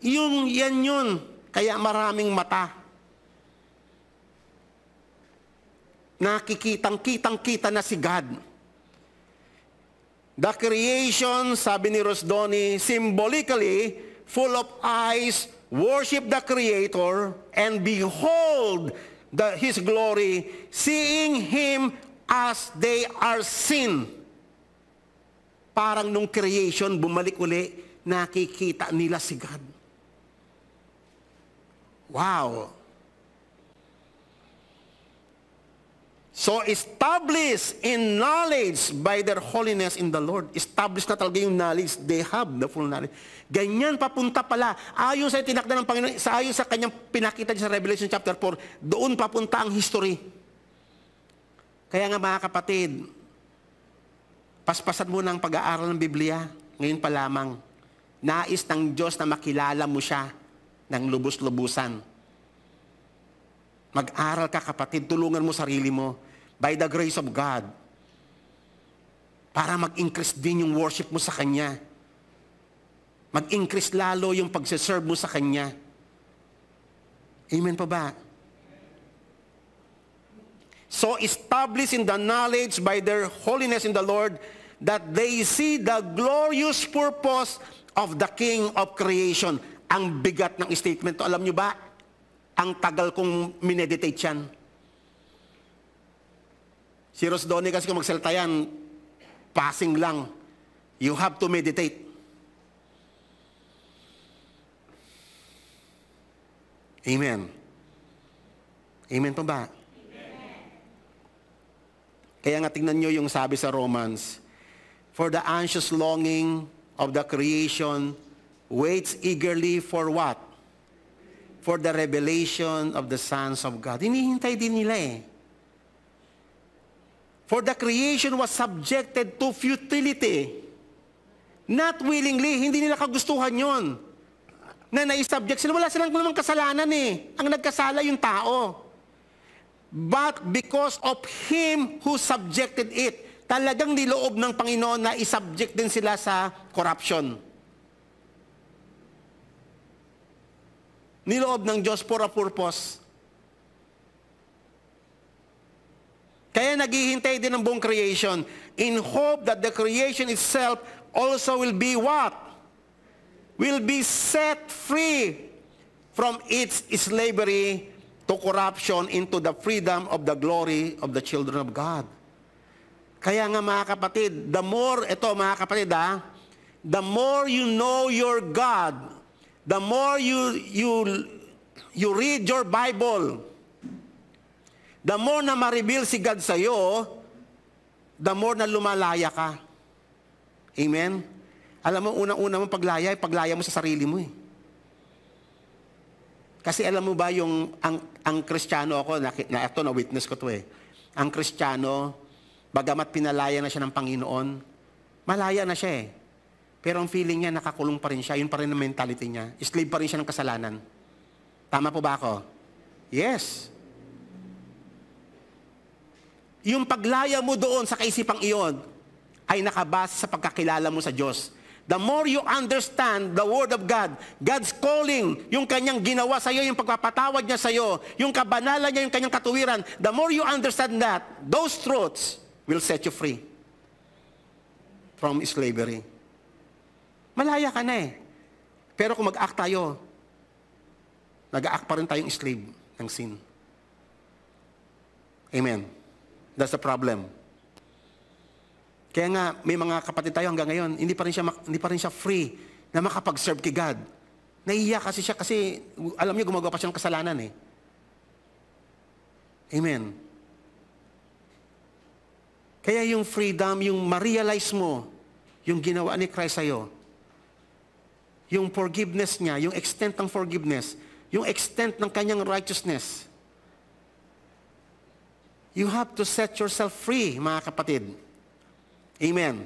Yung yan yun. Kaya maraming mata. Nakikitang-kitang-kita na si God. The creation, sabi ni Rosdoni, symbolically full of eyes worship the Creator, and behold the, His glory, seeing Him as they are seen. Parang nung creation, bumalik uli, nakikita nila si God. Wow! So, established in knowledge by their holiness in the Lord. Established na talaga yung knowledge. They have the full knowledge. Ganyan papunta pala. Ayon sa tinakda ng Panginoon, sa ayon sa kanyang pinakita sa Revelation chapter 4, doon papunta ang history. Kaya nga mga kapatid, paspasan mo ng pag-aaral ng Biblia. Ngayon pa lamang. Nais ng Diyos na makilala mo siya ng lubos-lubusan. Mag-aral ka kapatid, tulungan mo sarili mo by the grace of God para mag-increase din yung worship mo sa Kanya. Mag-increase lalo yung pagsiserve mo sa Kanya. Amen pa ba? So establish in the knowledge by their holiness in the Lord that they see the glorious purpose of the King of creation. Ang bigat ng statement to. Alam nyo ba? Ang tagal kong mineditate yan. Si Rosdoni kasi kung magsalita yan, passing lang. You have to meditate. Amen. Amen pa ba? Amen. Kaya nga tingnan nyo yung sabi sa Romans, For the anxious longing of the creation waits eagerly for what? for the revelation of the sons of God. Hinihintay din nila eh. For the creation was subjected to futility. Not willingly, hindi nila kagustuhan yon na naisubject sila. Wala silang namang kasalanan eh. Ang nagkasala yung tao. But because of Him who subjected it, talagang niloob ng Panginoon na isubject din sila sa corruption. niloob ng Diyos for a purpose. Kaya naghihintay din ng buong creation in hope that the creation itself also will be what? Will be set free from its slavery to corruption into the freedom of the glory of the children of God. Kaya nga mga kapatid, the more, ito mga kapatid ha, the more you know your God, the more you, you, you read your Bible, the more na ma-reveal si God sa'yo, the more na lumalaya ka. Amen? Alam mo, unang-una mo paglaya, ay paglaya mo sa sarili mo eh. Kasi alam mo ba yung, ang, ang kristyano ako, na, na ito na witness ko to eh. Ang Kristiyano bagamat pinalaya na siya ng Panginoon, malaya na siya eh. Pero ang feeling niya, nakakulong pa rin siya. Yun pa rin ang mentality niya. Slave pa rin siya ng kasalanan. Tama po ba ako? Yes. Yung paglaya mo doon sa kaisipang iyon ay nakabase sa pagkakilala mo sa Diyos. The more you understand the Word of God, God's calling, yung kanyang ginawa sa iyo, yung pagpapatawad niya sa iyo, yung kabanalan niya, yung kanyang katuwiran, the more you understand that, those truths will set you free from slavery malaya ka na eh. Pero kung mag-act tayo, nag-act pa rin tayong slave ng sin. Amen. That's the problem. Kaya nga, may mga kapatid tayo hanggang ngayon, hindi pa rin siya, hindi pa rin siya free na makapag-serve kay God. Naiiyak kasi siya kasi alam niyo gumagawa pa siya ng kasalanan eh. Amen. Kaya yung freedom, yung ma-realize mo, yung ginawa ni Christ sa'yo, yung forgiveness niya, yung extent ng forgiveness, yung extent ng kanyang righteousness. You have to set yourself free, mga kapatid. Amen.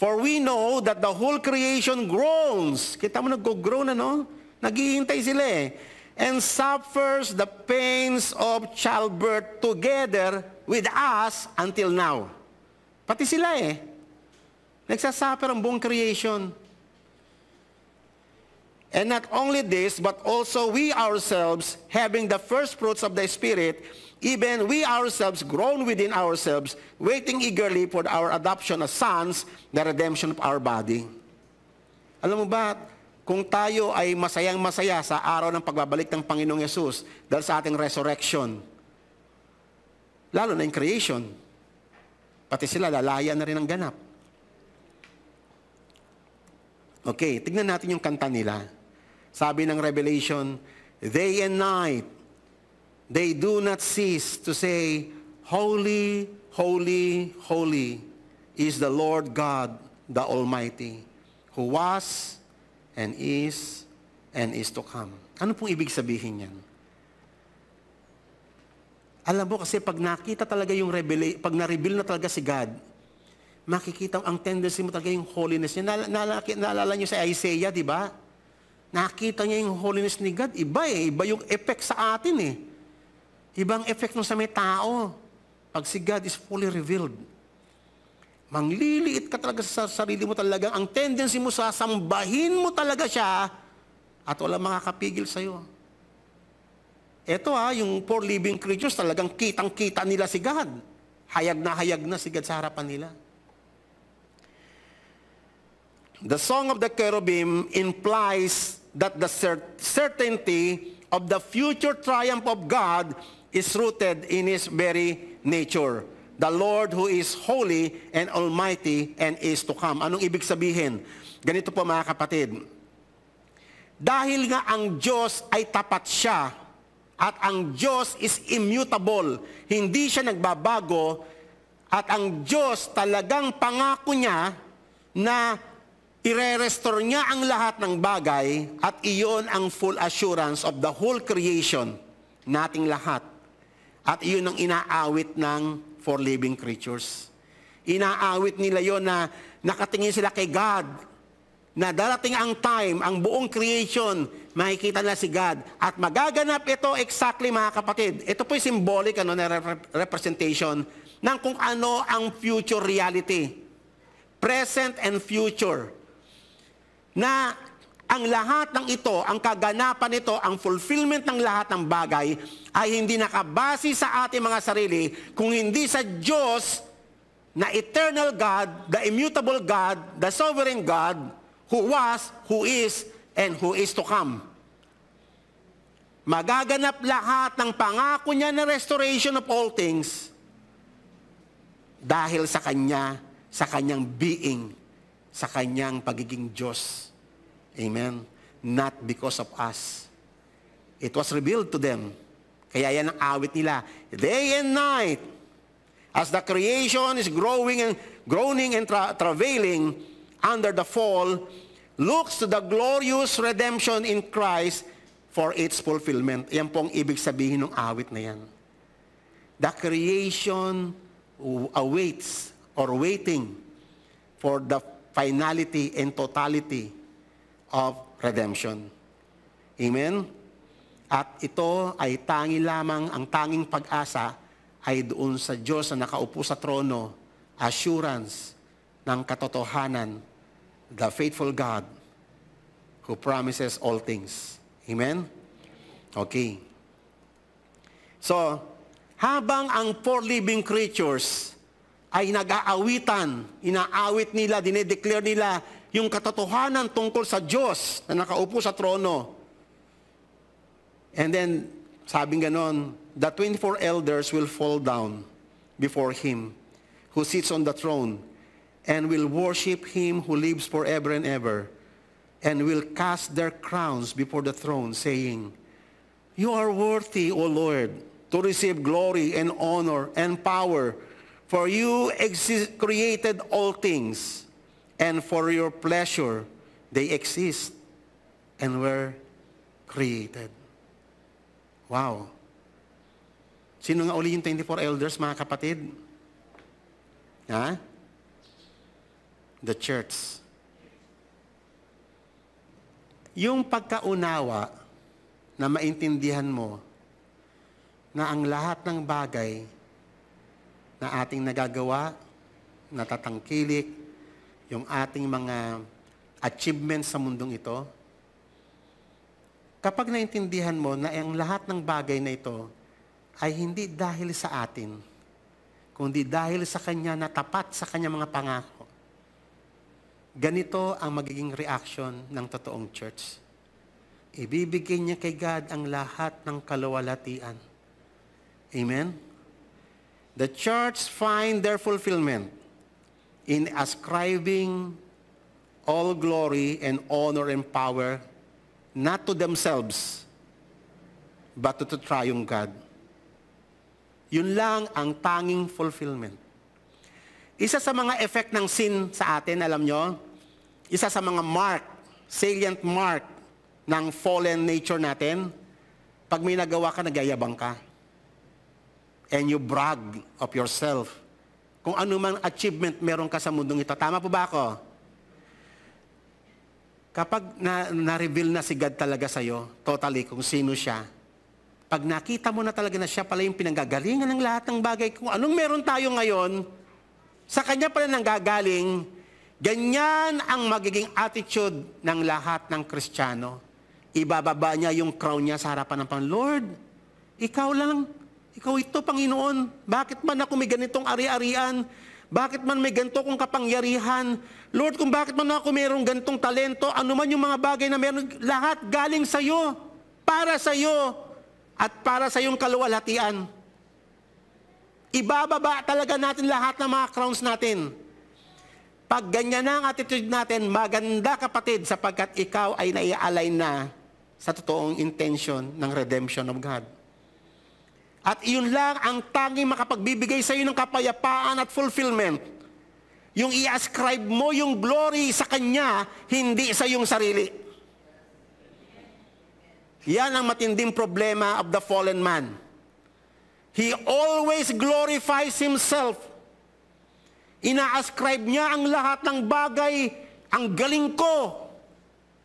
For we know that the whole creation groans. Kita mo nag-groan, no? Naghihintay sila eh. And suffers the pains of childbirth together with us until now. Pati sila eh. Nagsasuffer ang buong creation. And not only this, but also we ourselves, having the first fruits of the Spirit, even we ourselves grown within ourselves, waiting eagerly for our adoption as sons, the redemption of our body. Alam mo ba, kung tayo ay masayang masaya sa araw ng pagbabalik ng Panginoong Yesus dahil sa ating resurrection, lalo na yung creation, pati sila lalaya na rin ang ganap. Okay, tignan natin yung kanta nila. Sabi ng Revelation, Day and night, they do not cease to say, Holy, holy, holy is the Lord God, the Almighty, who was, and is, and is to come. Ano pong ibig sabihin yan? Alam mo kasi pag nakita talaga yung reveal, pag na-reveal na talaga si God, makikita ang tendency mo talaga yung holiness niya. Naalala, naalala niyo sa Isaiah, di ba? Nakita niya yung holiness ni God. Iba eh. Iba yung effect sa atin eh. Ibang effect nung sa may tao. Pag si God is fully revealed. Mangliliit ka talaga sa sarili mo talaga. Ang tendency mo sa sambahin mo talaga siya at wala makakapigil sa'yo. Ito ha, ah, yung four living creatures, talagang kitang-kita nila si God. Hayag na hayag na si God sa harapan nila. The Song of the Cherubim implies that the certainty of the future triumph of God is rooted in His very nature. The Lord who is holy and almighty and is to come. Anong ibig sabihin? Ganito po mga kapatid. Dahil nga ang Diyos ay tapat siya at ang Diyos is immutable, hindi siya nagbabago at ang Diyos talagang pangako niya na Ire-restore niya ang lahat ng bagay at iyon ang full assurance of the whole creation, nating lahat. At iyon ang inaawit ng for living creatures. Inaawit nila yon na nakatingin sila kay God, na darating ang time, ang buong creation, makikita na si God. At magaganap ito exactly mga kapatid. Ito po symbolic ano, na representation ng kung ano ang future reality. Present and future na ang lahat ng ito, ang kaganapan nito, ang fulfillment ng lahat ng bagay ay hindi nakabase sa ating mga sarili kung hindi sa Diyos na eternal God, the immutable God, the sovereign God, who was, who is, and who is to come. Magaganap lahat ng pangako niya na restoration of all things dahil sa Kanya, sa Kanyang being sa Kanyang pagiging Diyos. Amen? Not because of us. It was revealed to them. Kaya yan ang awit nila. Day and night, as the creation is growing and groaning and tra- travailing under the fall, looks to the glorious redemption in Christ for its fulfillment. Yan pong ibig sabihin ng awit na yan. The creation awaits or waiting for the finality and totality of redemption. Amen? At ito ay tangi lamang, ang tanging pag-asa ay doon sa Diyos na nakaupo sa trono, assurance ng katotohanan, the faithful God who promises all things. Amen? Okay. So, habang ang four living creatures ay nag-aawitan. Inaawit nila, dinedeclare nila yung katotohanan tungkol sa Diyos na nakaupo sa trono. And then, sabing ganon, the 24 elders will fall down before Him who sits on the throne and will worship Him who lives forever and ever and will cast their crowns before the throne saying, You are worthy, O Lord, to receive glory and honor and power For you exist, created all things, and for your pleasure they exist and were created. Wow. Sino nga uli yung 24 elders, mga kapatid? Ha? The church. Yung pagkaunawa na maintindihan mo na ang lahat ng bagay na ating nagagawa, natatangkilik, yung ating mga achievements sa mundong ito, kapag naintindihan mo na ang lahat ng bagay na ito ay hindi dahil sa atin, kundi dahil sa Kanya na tapat sa Kanya mga pangako, ganito ang magiging reaction ng totoong church. Ibibigay niya kay God ang lahat ng kalawalatian. Amen? The church find their fulfillment in ascribing all glory and honor and power not to themselves, but to the triune God. Yun lang ang tanging fulfillment. Isa sa mga effect ng sin sa atin, alam nyo, isa sa mga mark, salient mark ng fallen nature natin, pag may nagawa ka, nagyayabang ka and you brag of yourself kung ano mang achievement meron ka sa mundong ito. Tama po ba ako? Kapag na, na-reveal na si God talaga sa'yo, totally, kung sino siya, pag nakita mo na talaga na siya pala yung pinanggagalingan ng lahat ng bagay, kung anong meron tayo ngayon, sa kanya pala nanggagaling, ganyan ang magiging attitude ng lahat ng Kristiyano. Ibababa niya yung crown niya sa harapan ng Panginoon. Lord, ikaw lang ikaw ito, Panginoon. Bakit man ako may ganitong ari-arian? Bakit man may ganito kong kapangyarihan? Lord, kung bakit man ako mayroong ganitong talento, ano man yung mga bagay na meron, lahat galing sa iyo, para sa iyo, at para sa iyong kaluwalhatian. Ibababa talaga natin lahat ng mga crowns natin. Pag ganyan na ang attitude natin, maganda kapatid sapagkat ikaw ay naialay na sa totoong intention ng redemption of God. At iyon lang ang tanging makapagbibigay sa iyo ng kapayapaan at fulfillment. Yung i-ascribe mo yung glory sa Kanya, hindi sa iyong sarili. Yan ang matinding problema of the fallen man. He always glorifies himself. Ina-ascribe niya ang lahat ng bagay, ang galing ko,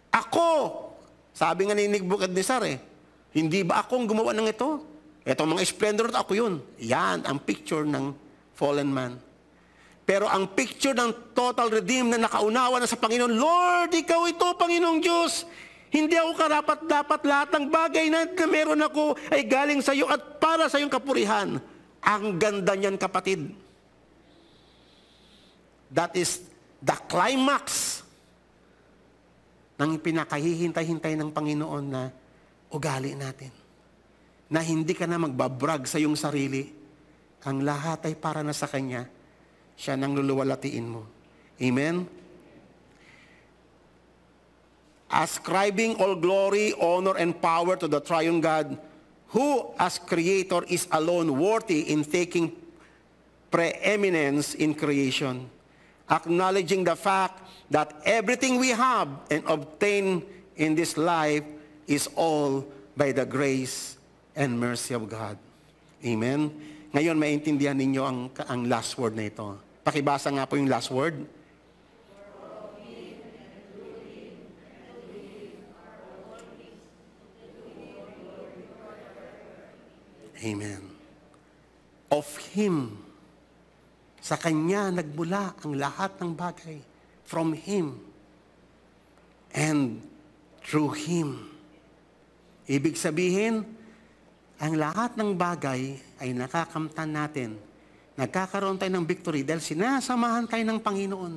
ako. Sabi nga ni Nick Bukadnesar eh, hindi ba akong gumawa ng ito? Itong mga splendor, ako yun. Yan ang picture ng fallen man. Pero ang picture ng total redeem na nakaunawa na sa Panginoon, Lord, ikaw ito, Panginoong Diyos. Hindi ako karapat dapat lahat ng bagay na, na meron ako ay galing sa iyo at para sa iyong kapurihan. Ang ganda niyan, kapatid. That is the climax ng pinakahihintay-hintay ng Panginoon na ugali natin na hindi ka na magbabrag sa iyong sarili. Ang lahat ay para na sa Kanya. Siya nang luluwalatiin mo. Amen? Ascribing all glory, honor, and power to the triune God, who as Creator is alone worthy in taking preeminence in creation. Acknowledging the fact that everything we have and obtain in this life is all by the grace and mercy of God. Amen? Ngayon, maintindihan ninyo ang, ang last word na ito. Pakibasa nga po yung last word. Amen. Of Him. Sa Kanya nagmula ang lahat ng bagay. From Him. And through Him. Ibig sabihin, ang lahat ng bagay ay nakakamtan natin. Nagkakaroon tayo ng victory dahil sinasamahan tayo ng Panginoon.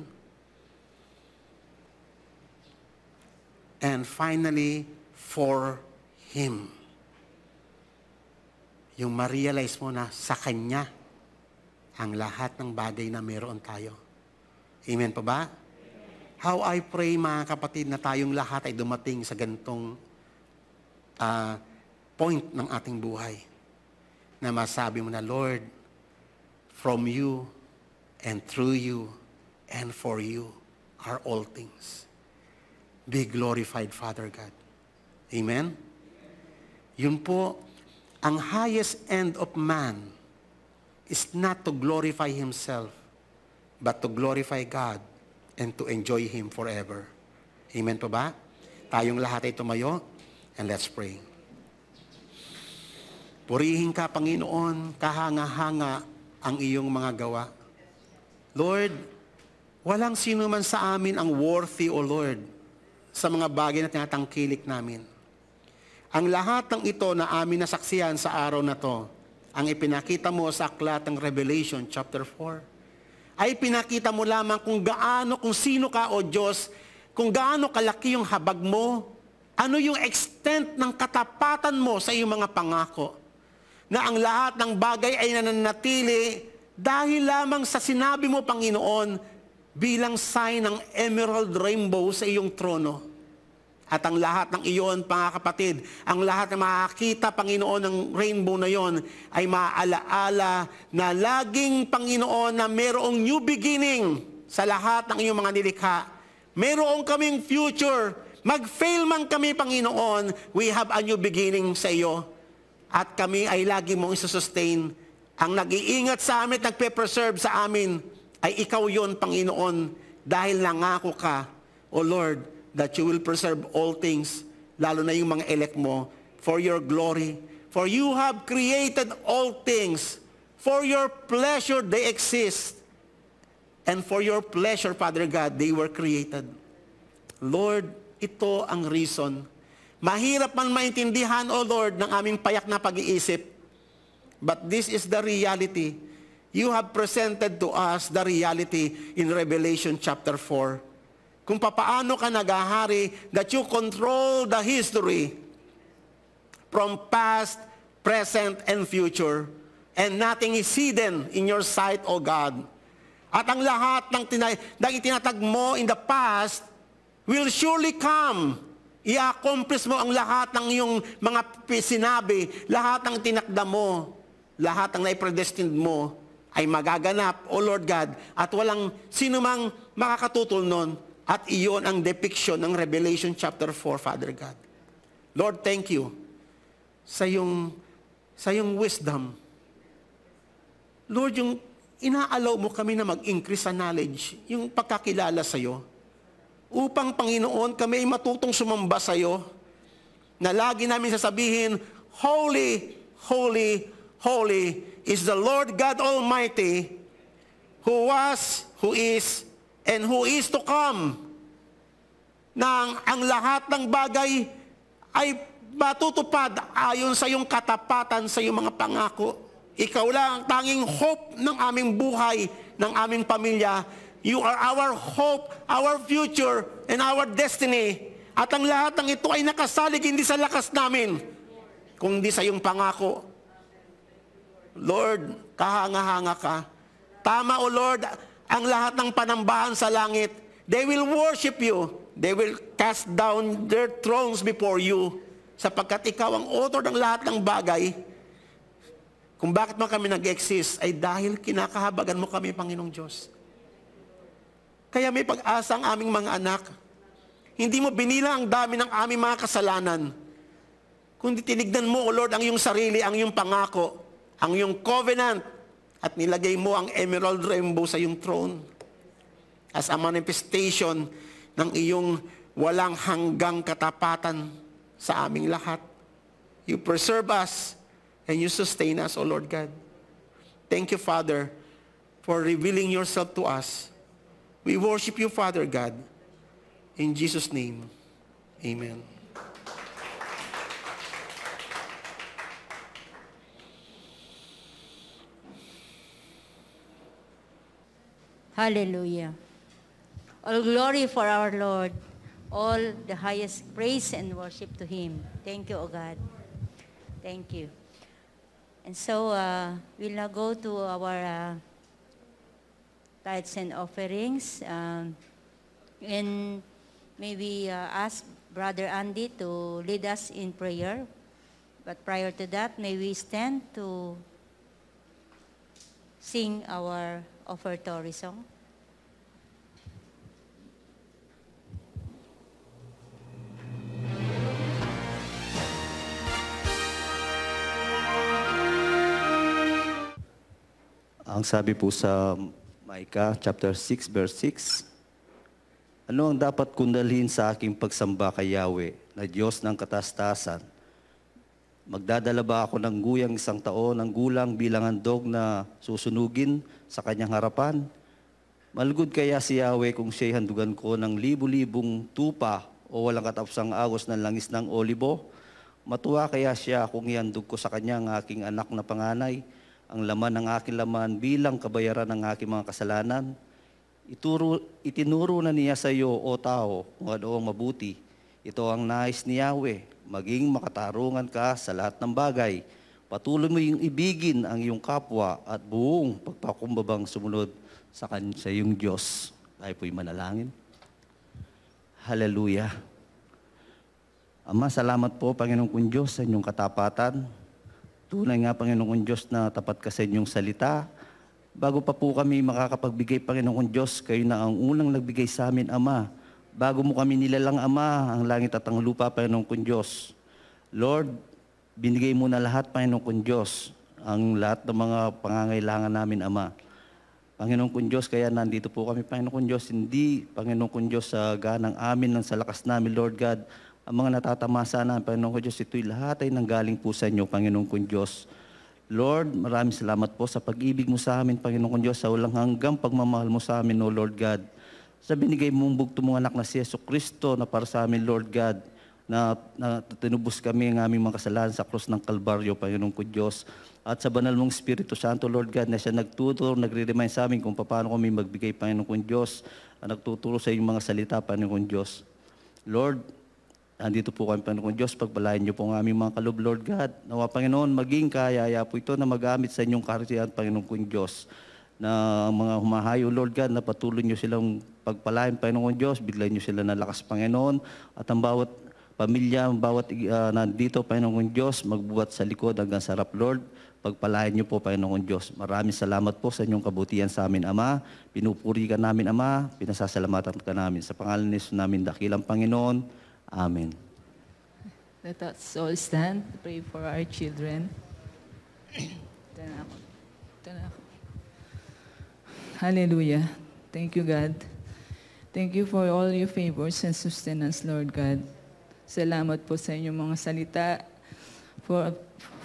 And finally, for Him. Yung ma-realize mo na sa Kanya ang lahat ng bagay na meron tayo. Amen pa ba? How I pray, mga kapatid, na tayong lahat ay dumating sa gantong uh, point ng ating buhay na masabi mo na, Lord, from you and through you and for you are all things. Be glorified, Father God. Amen? Yun po, ang highest end of man is not to glorify himself, but to glorify God and to enjoy Him forever. Amen po ba? Tayong lahat ay tumayo and let's pray. Purihin ka, Panginoon, kahanga-hanga ang iyong mga gawa. Lord, walang sino man sa amin ang worthy, O Lord, sa mga bagay na tinatangkilik namin. Ang lahat ng ito na amin nasaksiyan sa araw na to, ang ipinakita mo sa aklat ng Revelation chapter 4, ay pinakita mo lamang kung gaano, kung sino ka o Diyos, kung gaano kalaki yung habag mo, ano yung extent ng katapatan mo sa iyong mga pangako na ang lahat ng bagay ay nananatili dahil lamang sa sinabi mo, Panginoon, bilang sign ng emerald rainbow sa iyong trono. At ang lahat ng iyon, mga kapatid, ang lahat na makakita, Panginoon, ng rainbow na iyon, ay maaalaala na laging, Panginoon, na mayroong new beginning sa lahat ng iyong mga nilikha. Mayroong kaming future. Mag-fail man kami, Panginoon, we have a new beginning sa iyo. At kami ay lagi mong isusustain. Ang nag-iingat sa amin at nagpe-preserve sa amin ay ikaw yon Panginoon, dahil nangako ka, O Lord, that you will preserve all things, lalo na yung mga elect mo, for your glory. For you have created all things. For your pleasure they exist. And for your pleasure, Father God, they were created. Lord, ito ang reason Mahirap man maintindihan, O Lord, ng aming payak na pag-iisip. But this is the reality. You have presented to us the reality in Revelation chapter 4. Kung papaano ka nagahari that you control the history from past, present, and future. And nothing is hidden in your sight, O God. At ang lahat ng, tina- ng itinatag mo in the past will surely come I-accomplish mo ang lahat ng iyong mga sinabi, lahat ng tinakda mo, lahat ng naipredestined mo ay magaganap, O Lord God, at walang sinumang makakatutol nun. At iyon ang depiction ng Revelation chapter 4, Father God. Lord, thank you sa iyong, sa iyong wisdom. Lord, yung inaalaw mo kami na mag-increase sa knowledge, yung pagkakilala sa iyo, upang Panginoon kami ay matutong sumamba sa iyo na lagi namin sasabihin, Holy, Holy, Holy is the Lord God Almighty who was, who is, and who is to come. Nang ang lahat ng bagay ay matutupad ayon sa iyong katapatan sa iyong mga pangako. Ikaw lang ang tanging hope ng aming buhay, ng aming pamilya, You are our hope, our future, and our destiny. At ang lahat ng ito ay nakasalig hindi sa lakas namin, kundi sa iyong pangako. Lord, kahanga-hanga ka. Tama, O Lord, ang lahat ng panambahan sa langit. They will worship you. They will cast down their thrones before you sapagkat ikaw ang author ng lahat ng bagay. Kung bakit man kami nag-exist ay dahil kinakahabagan mo kami, Panginoong Diyos. Kaya may pag-asa ang aming mga anak. Hindi mo binilang ang dami ng aming mga kasalanan. Kundi tinignan mo, O oh Lord, ang iyong sarili, ang iyong pangako, ang iyong covenant, at nilagay mo ang emerald rainbow sa iyong throne as a manifestation ng iyong walang hanggang katapatan sa aming lahat. You preserve us and you sustain us, O oh Lord God. Thank you, Father, for revealing yourself to us We worship you, Father God. In Jesus' name, amen. Hallelujah. All glory for our Lord. All the highest praise and worship to Him. Thank you, O God. Thank you. And so uh, we'll now go to our... Uh, tithes and offerings. Um, and maybe uh, ask Brother Andy to lead us in prayer. But prior to that, may we stand to sing our offertory song. Ang sabi po sa Micah chapter 6 verse 6. Ano ang dapat kundalhin sa aking pagsamba kay Yahweh na Diyos ng katastasan? Magdadala ba ako ng guyang isang taon ng gulang bilang handog na susunugin sa kanyang harapan? Malugod kaya si Yahweh kung siya'y handugan ko ng libu-libong tupa o walang katapusang agos ng langis ng olibo? Matuwa kaya siya kung ihandog ko sa kanya ang aking anak na panganay? ang laman ng aking laman bilang kabayaran ng aking mga kasalanan. Ituro, itinuro na niya sa iyo, o tao, kung anoong mabuti. Ito ang nais ni Yahweh, maging makatarungan ka sa lahat ng bagay. Patuloy mo yung ibigin ang iyong kapwa at buong pagpakumbabang sumunod sa, kan- sa iyong Diyos. Tayo po'y manalangin. Hallelujah. Ama, salamat po, Panginoon kong Diyos, sa inyong katapatan Tunay nga, Panginoong Diyos, na tapat ka sa inyong salita. Bago pa po kami makakapagbigay, Panginoong Diyos, kayo na ang unang nagbigay sa amin, Ama. Bago mo kami nilalang, Ama, ang langit at ang lupa, Panginoong Diyos. Lord, binigay mo na lahat, Panginoong Diyos, ang lahat ng mga pangangailangan namin, Ama. Panginoong kong Diyos, kaya nandito po kami, Panginoong kong Diyos, hindi, Panginoong kong Diyos, sa ganang amin, ng sa lakas namin, Lord God, ang mga natatamasa sana ang Panginoon ko Diyos, ito'y lahat ay nanggaling po sa inyo, Panginoon ko Diyos. Lord, maraming salamat po sa pag-ibig mo sa amin, Panginoon ko Diyos, sa walang hanggang pagmamahal mo sa amin, O Lord God. Sa binigay mong bugto mong anak na si Yeso Kristo na para sa amin, Lord God, na, na tinubos kami ang aming mga kasalanan sa krus ng Kalbaryo, Panginoon ko Diyos. At sa banal mong Espiritu Santo, Lord God, na siya nagtuturo, nagre-remind sa amin kung paano kami magbigay, Panginoon ko Diyos, at nagtuturo sa inyong mga salita, Panginoon ko Diyos. Lord, Nandito po kami, Panginoon Diyos, pagbalayan niyo po ang aming mga kalub, Lord God. Nawa, Panginoon, maging kayaya po ito na magamit sa inyong karasihan, Panginoon kong Diyos. Na mga humahayo, Lord God, na patuloy niyo silang pagpalain, Panginoon Diyos. Bigla niyo sila ng lakas, Panginoon. At ang bawat pamilya, ang bawat uh, nandito, Panginoon Diyos, magbuhat sa likod hanggang sarap, Lord. Pagpalain niyo po, Panginoon Diyos. Maraming salamat po sa inyong kabutihan sa amin, Ama. Pinupuri ka namin, Ama. Pinasasalamatan ka namin. Sa pangalan ni Jesus namin, dakilang Panginoon. Amen. Let us all stand, pray for our children. Hallelujah. Thank you, God. Thank you for all your favors and sustenance, Lord God. Salamat po sa inyong mga salita for,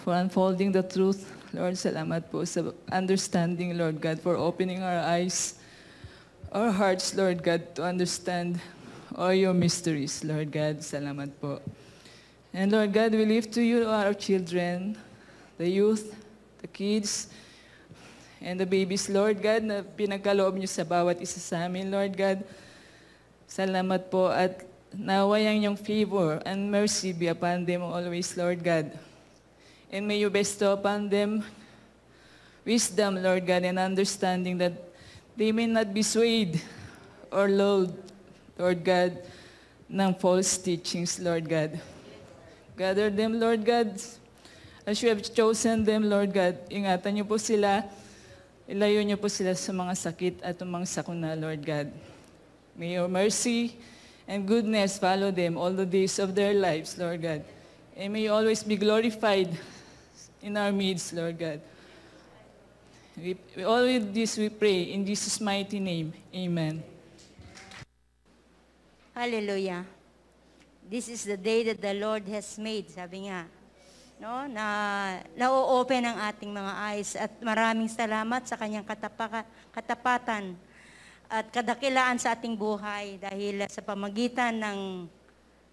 for unfolding the truth. Lord, salamat po sa understanding, Lord God, for opening our eyes, our hearts, Lord God, to understand all your mysteries, Lord God. Salamat po. And Lord God, we lift to you our children, the youth, the kids, and the babies, Lord God, na pinagkaloob niyo sa bawat isa sa amin, Lord God. Salamat po at naway ang iyong favor and mercy be upon them always, Lord God. And may you bestow upon them wisdom, Lord God, and understanding that they may not be swayed or lulled Lord God, ng false teachings, Lord God. Gather them, Lord God. As you have chosen them, Lord God, ingatan niyo po sila. Ilayo niyo po sila sa mga sakit at umang sakuna, Lord God. May your mercy and goodness follow them all the days of their lives, Lord God. And may you always be glorified in our midst, Lord God. We, all with this we pray in Jesus' mighty name. Amen. Hallelujah. This is the day that the Lord has made, sabi nga. No, na na-open ang ating mga eyes at maraming salamat sa kanyang katapaka, katapatan at kadakilaan sa ating buhay dahil sa pamagitan ng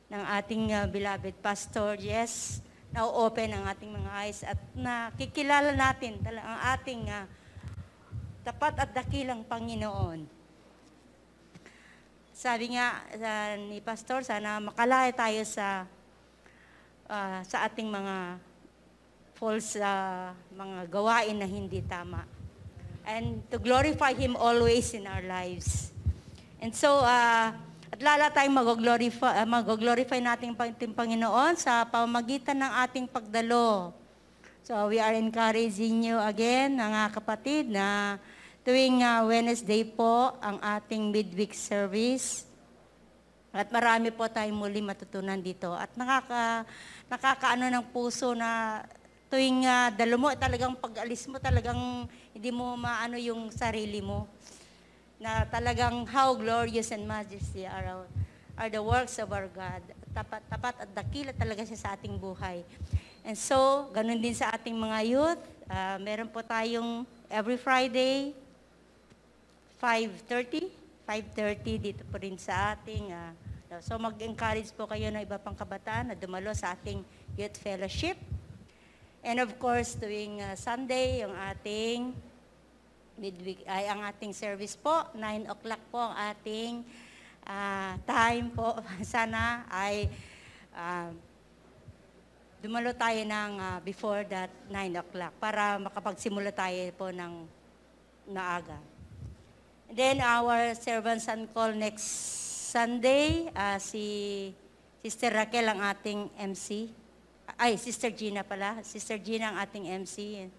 ng ating uh, beloved pastor. Yes, na-open ang ating mga eyes at nakikilala natin ang ating uh, tapat at dakilang Panginoon sabi nga uh, ni Pastor, sana makalaya tayo sa uh, sa ating mga false uh, mga gawain na hindi tama. And to glorify Him always in our lives. And so, uh, at lala tayong mag-glorify, uh, mag-glorify natin ating Panginoon sa pamagitan ng ating pagdalo. So, we are encouraging you again, mga kapatid, na Tuwing uh, Wednesday po ang ating midweek service. At marami po tayong muli matutunan dito. At nakaka, nakakaano ng puso na tuwing uh, dalo talagang pag-alis mo, talagang hindi mo maano yung sarili mo. Na talagang how glorious and majesty are, our, are the works of our God. Tapat, tapat at dakila talaga siya sa ating buhay. And so, ganun din sa ating mga youth. Uh, meron po tayong every Friday, 5.30, 5.30 dito po rin sa ating, uh, so mag-encourage po kayo ng iba pang kabataan na dumalo sa ating Youth Fellowship. And of course, tuwing uh, Sunday, yung ating midweek, ay ang ating service po, 9 o'clock po ang ating uh, time po. <laughs> Sana ay uh, dumalo tayo ng uh, before that 9 o'clock para makapagsimula tayo po ng naaga. Then our servants and call next Sunday, uh, si Sister Raquel ang ating MC. Ay, Sister Gina pala. Sister Gina ang ating MC.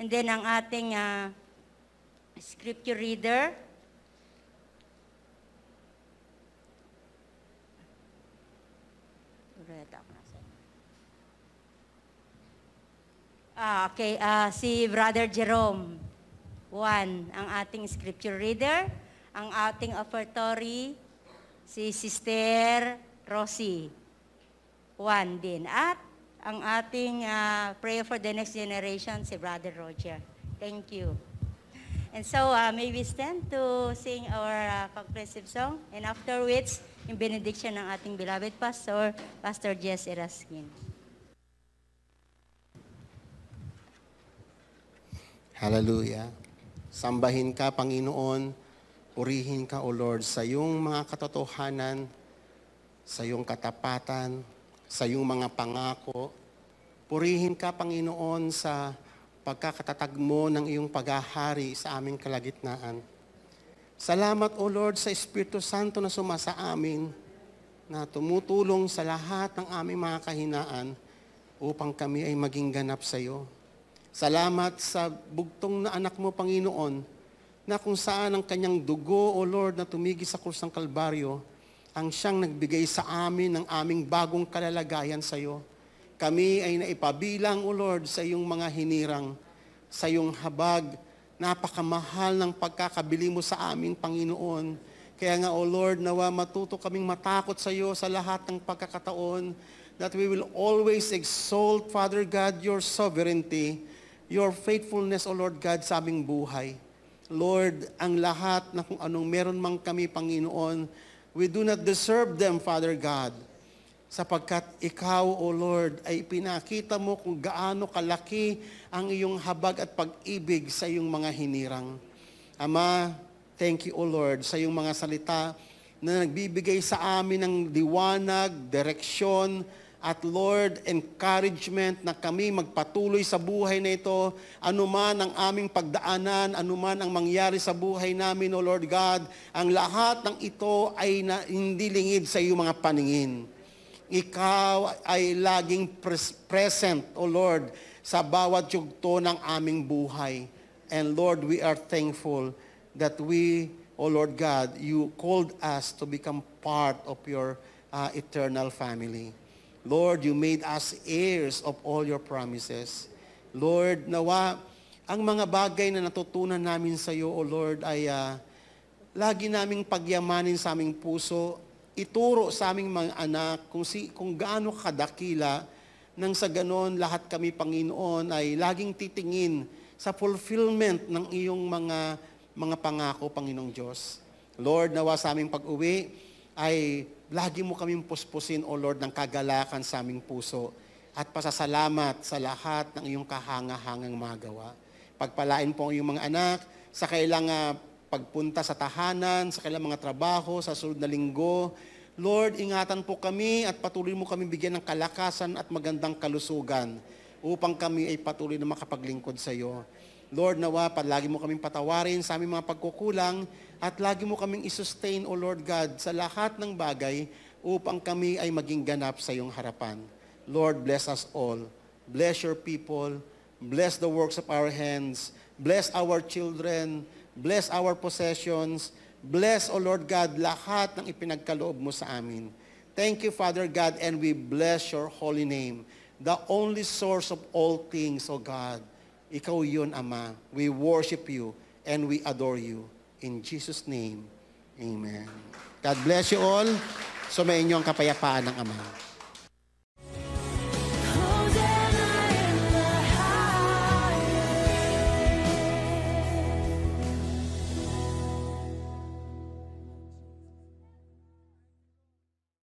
And then ang ating uh, scripture reader, Ah, okay. Uh, si Brother Jerome one ang ating scripture reader, ang ating offertory, si Sister Rosie. One din. At ang ating uh, prayer for the next generation, si Brother Roger. Thank you. And so, uh, may we stand to sing our uh, ah, conclusive song, and after which, yung benediction ng ating beloved pastor, Pastor Jess Eraskin. Hallelujah. Sambahin ka, Panginoon. Purihin ka, O Lord, sa iyong mga katotohanan, sa iyong katapatan, sa iyong mga pangako. Purihin ka, Panginoon, sa pagkakatatag mo ng iyong paghahari sa aming kalagitnaan. Salamat, O Lord, sa Espiritu Santo na sumasa amin, na tumutulong sa lahat ng aming mga kahinaan upang kami ay maging ganap sa iyo. Salamat sa bugtong na anak mo, Panginoon, na kung saan ang kanyang dugo, O Lord, na tumigi sa krus ng Kalbaryo, ang siyang nagbigay sa amin ng aming bagong kalalagayan sa iyo. Kami ay naipabilang, O Lord, sa iyong mga hinirang, sa iyong habag, napakamahal ng pagkakabili mo sa amin, Panginoon. Kaya nga, O Lord, nawa matuto kaming matakot sa iyo sa lahat ng pagkakataon that we will always exalt, Father God, your sovereignty your faithfulness, O Lord God, sa aming buhay. Lord, ang lahat na kung anong meron mang kami, Panginoon, we do not deserve them, Father God. Sapagkat Ikaw, O Lord, ay pinakita mo kung gaano kalaki ang iyong habag at pag-ibig sa iyong mga hinirang. Ama, thank you, O Lord, sa iyong mga salita na nagbibigay sa amin ng diwanag, direksyon, direksyon, at Lord, encouragement na kami magpatuloy sa buhay na ito, anuman ang aming pagdaanan, anuman ang mangyari sa buhay namin, O Lord God, ang lahat ng ito ay na, hindi lingid sa iyong mga paningin. Ikaw ay laging pres- present, O Lord, sa bawat yugto ng aming buhay. And Lord, we are thankful that we, O Lord God, you called us to become part of your uh, eternal family. Lord, you made us heirs of all your promises. Lord, nawa, ang mga bagay na natutunan namin sa iyo, O Lord, ay uh, lagi naming pagyamanin sa aming puso, ituro sa aming mga anak kung, si, kung gaano kadakila nang sa ganon lahat kami, Panginoon, ay laging titingin sa fulfillment ng iyong mga mga pangako, Panginoong Diyos. Lord, nawa sa aming pag-uwi ay Lagi mo kaming puspusin, O Lord, ng kagalakan sa aming puso at pasasalamat sa lahat ng iyong kahanga-hangang magawa. Pagpalain po ang iyong mga anak sa kailang uh, pagpunta sa tahanan, sa kailang mga trabaho, sa sunod na linggo. Lord, ingatan po kami at patuloy mo kami bigyan ng kalakasan at magandang kalusugan upang kami ay patuloy na makapaglingkod sa iyo. Lord, nawa, palagi mo kaming patawarin sa aming mga pagkukulang at lagi mo kaming isustain, O Lord God, sa lahat ng bagay upang kami ay maging ganap sa iyong harapan. Lord, bless us all. Bless your people. Bless the works of our hands. Bless our children. Bless our possessions. Bless, O Lord God, lahat ng ipinagkaloob mo sa amin. Thank you, Father God, and we bless your holy name, the only source of all things, O God. Ikaw yun, Ama. We worship you and we adore you. In Jesus' name, Amen. God bless you all. Sumayin niyo ang kapayapaan ng Ama.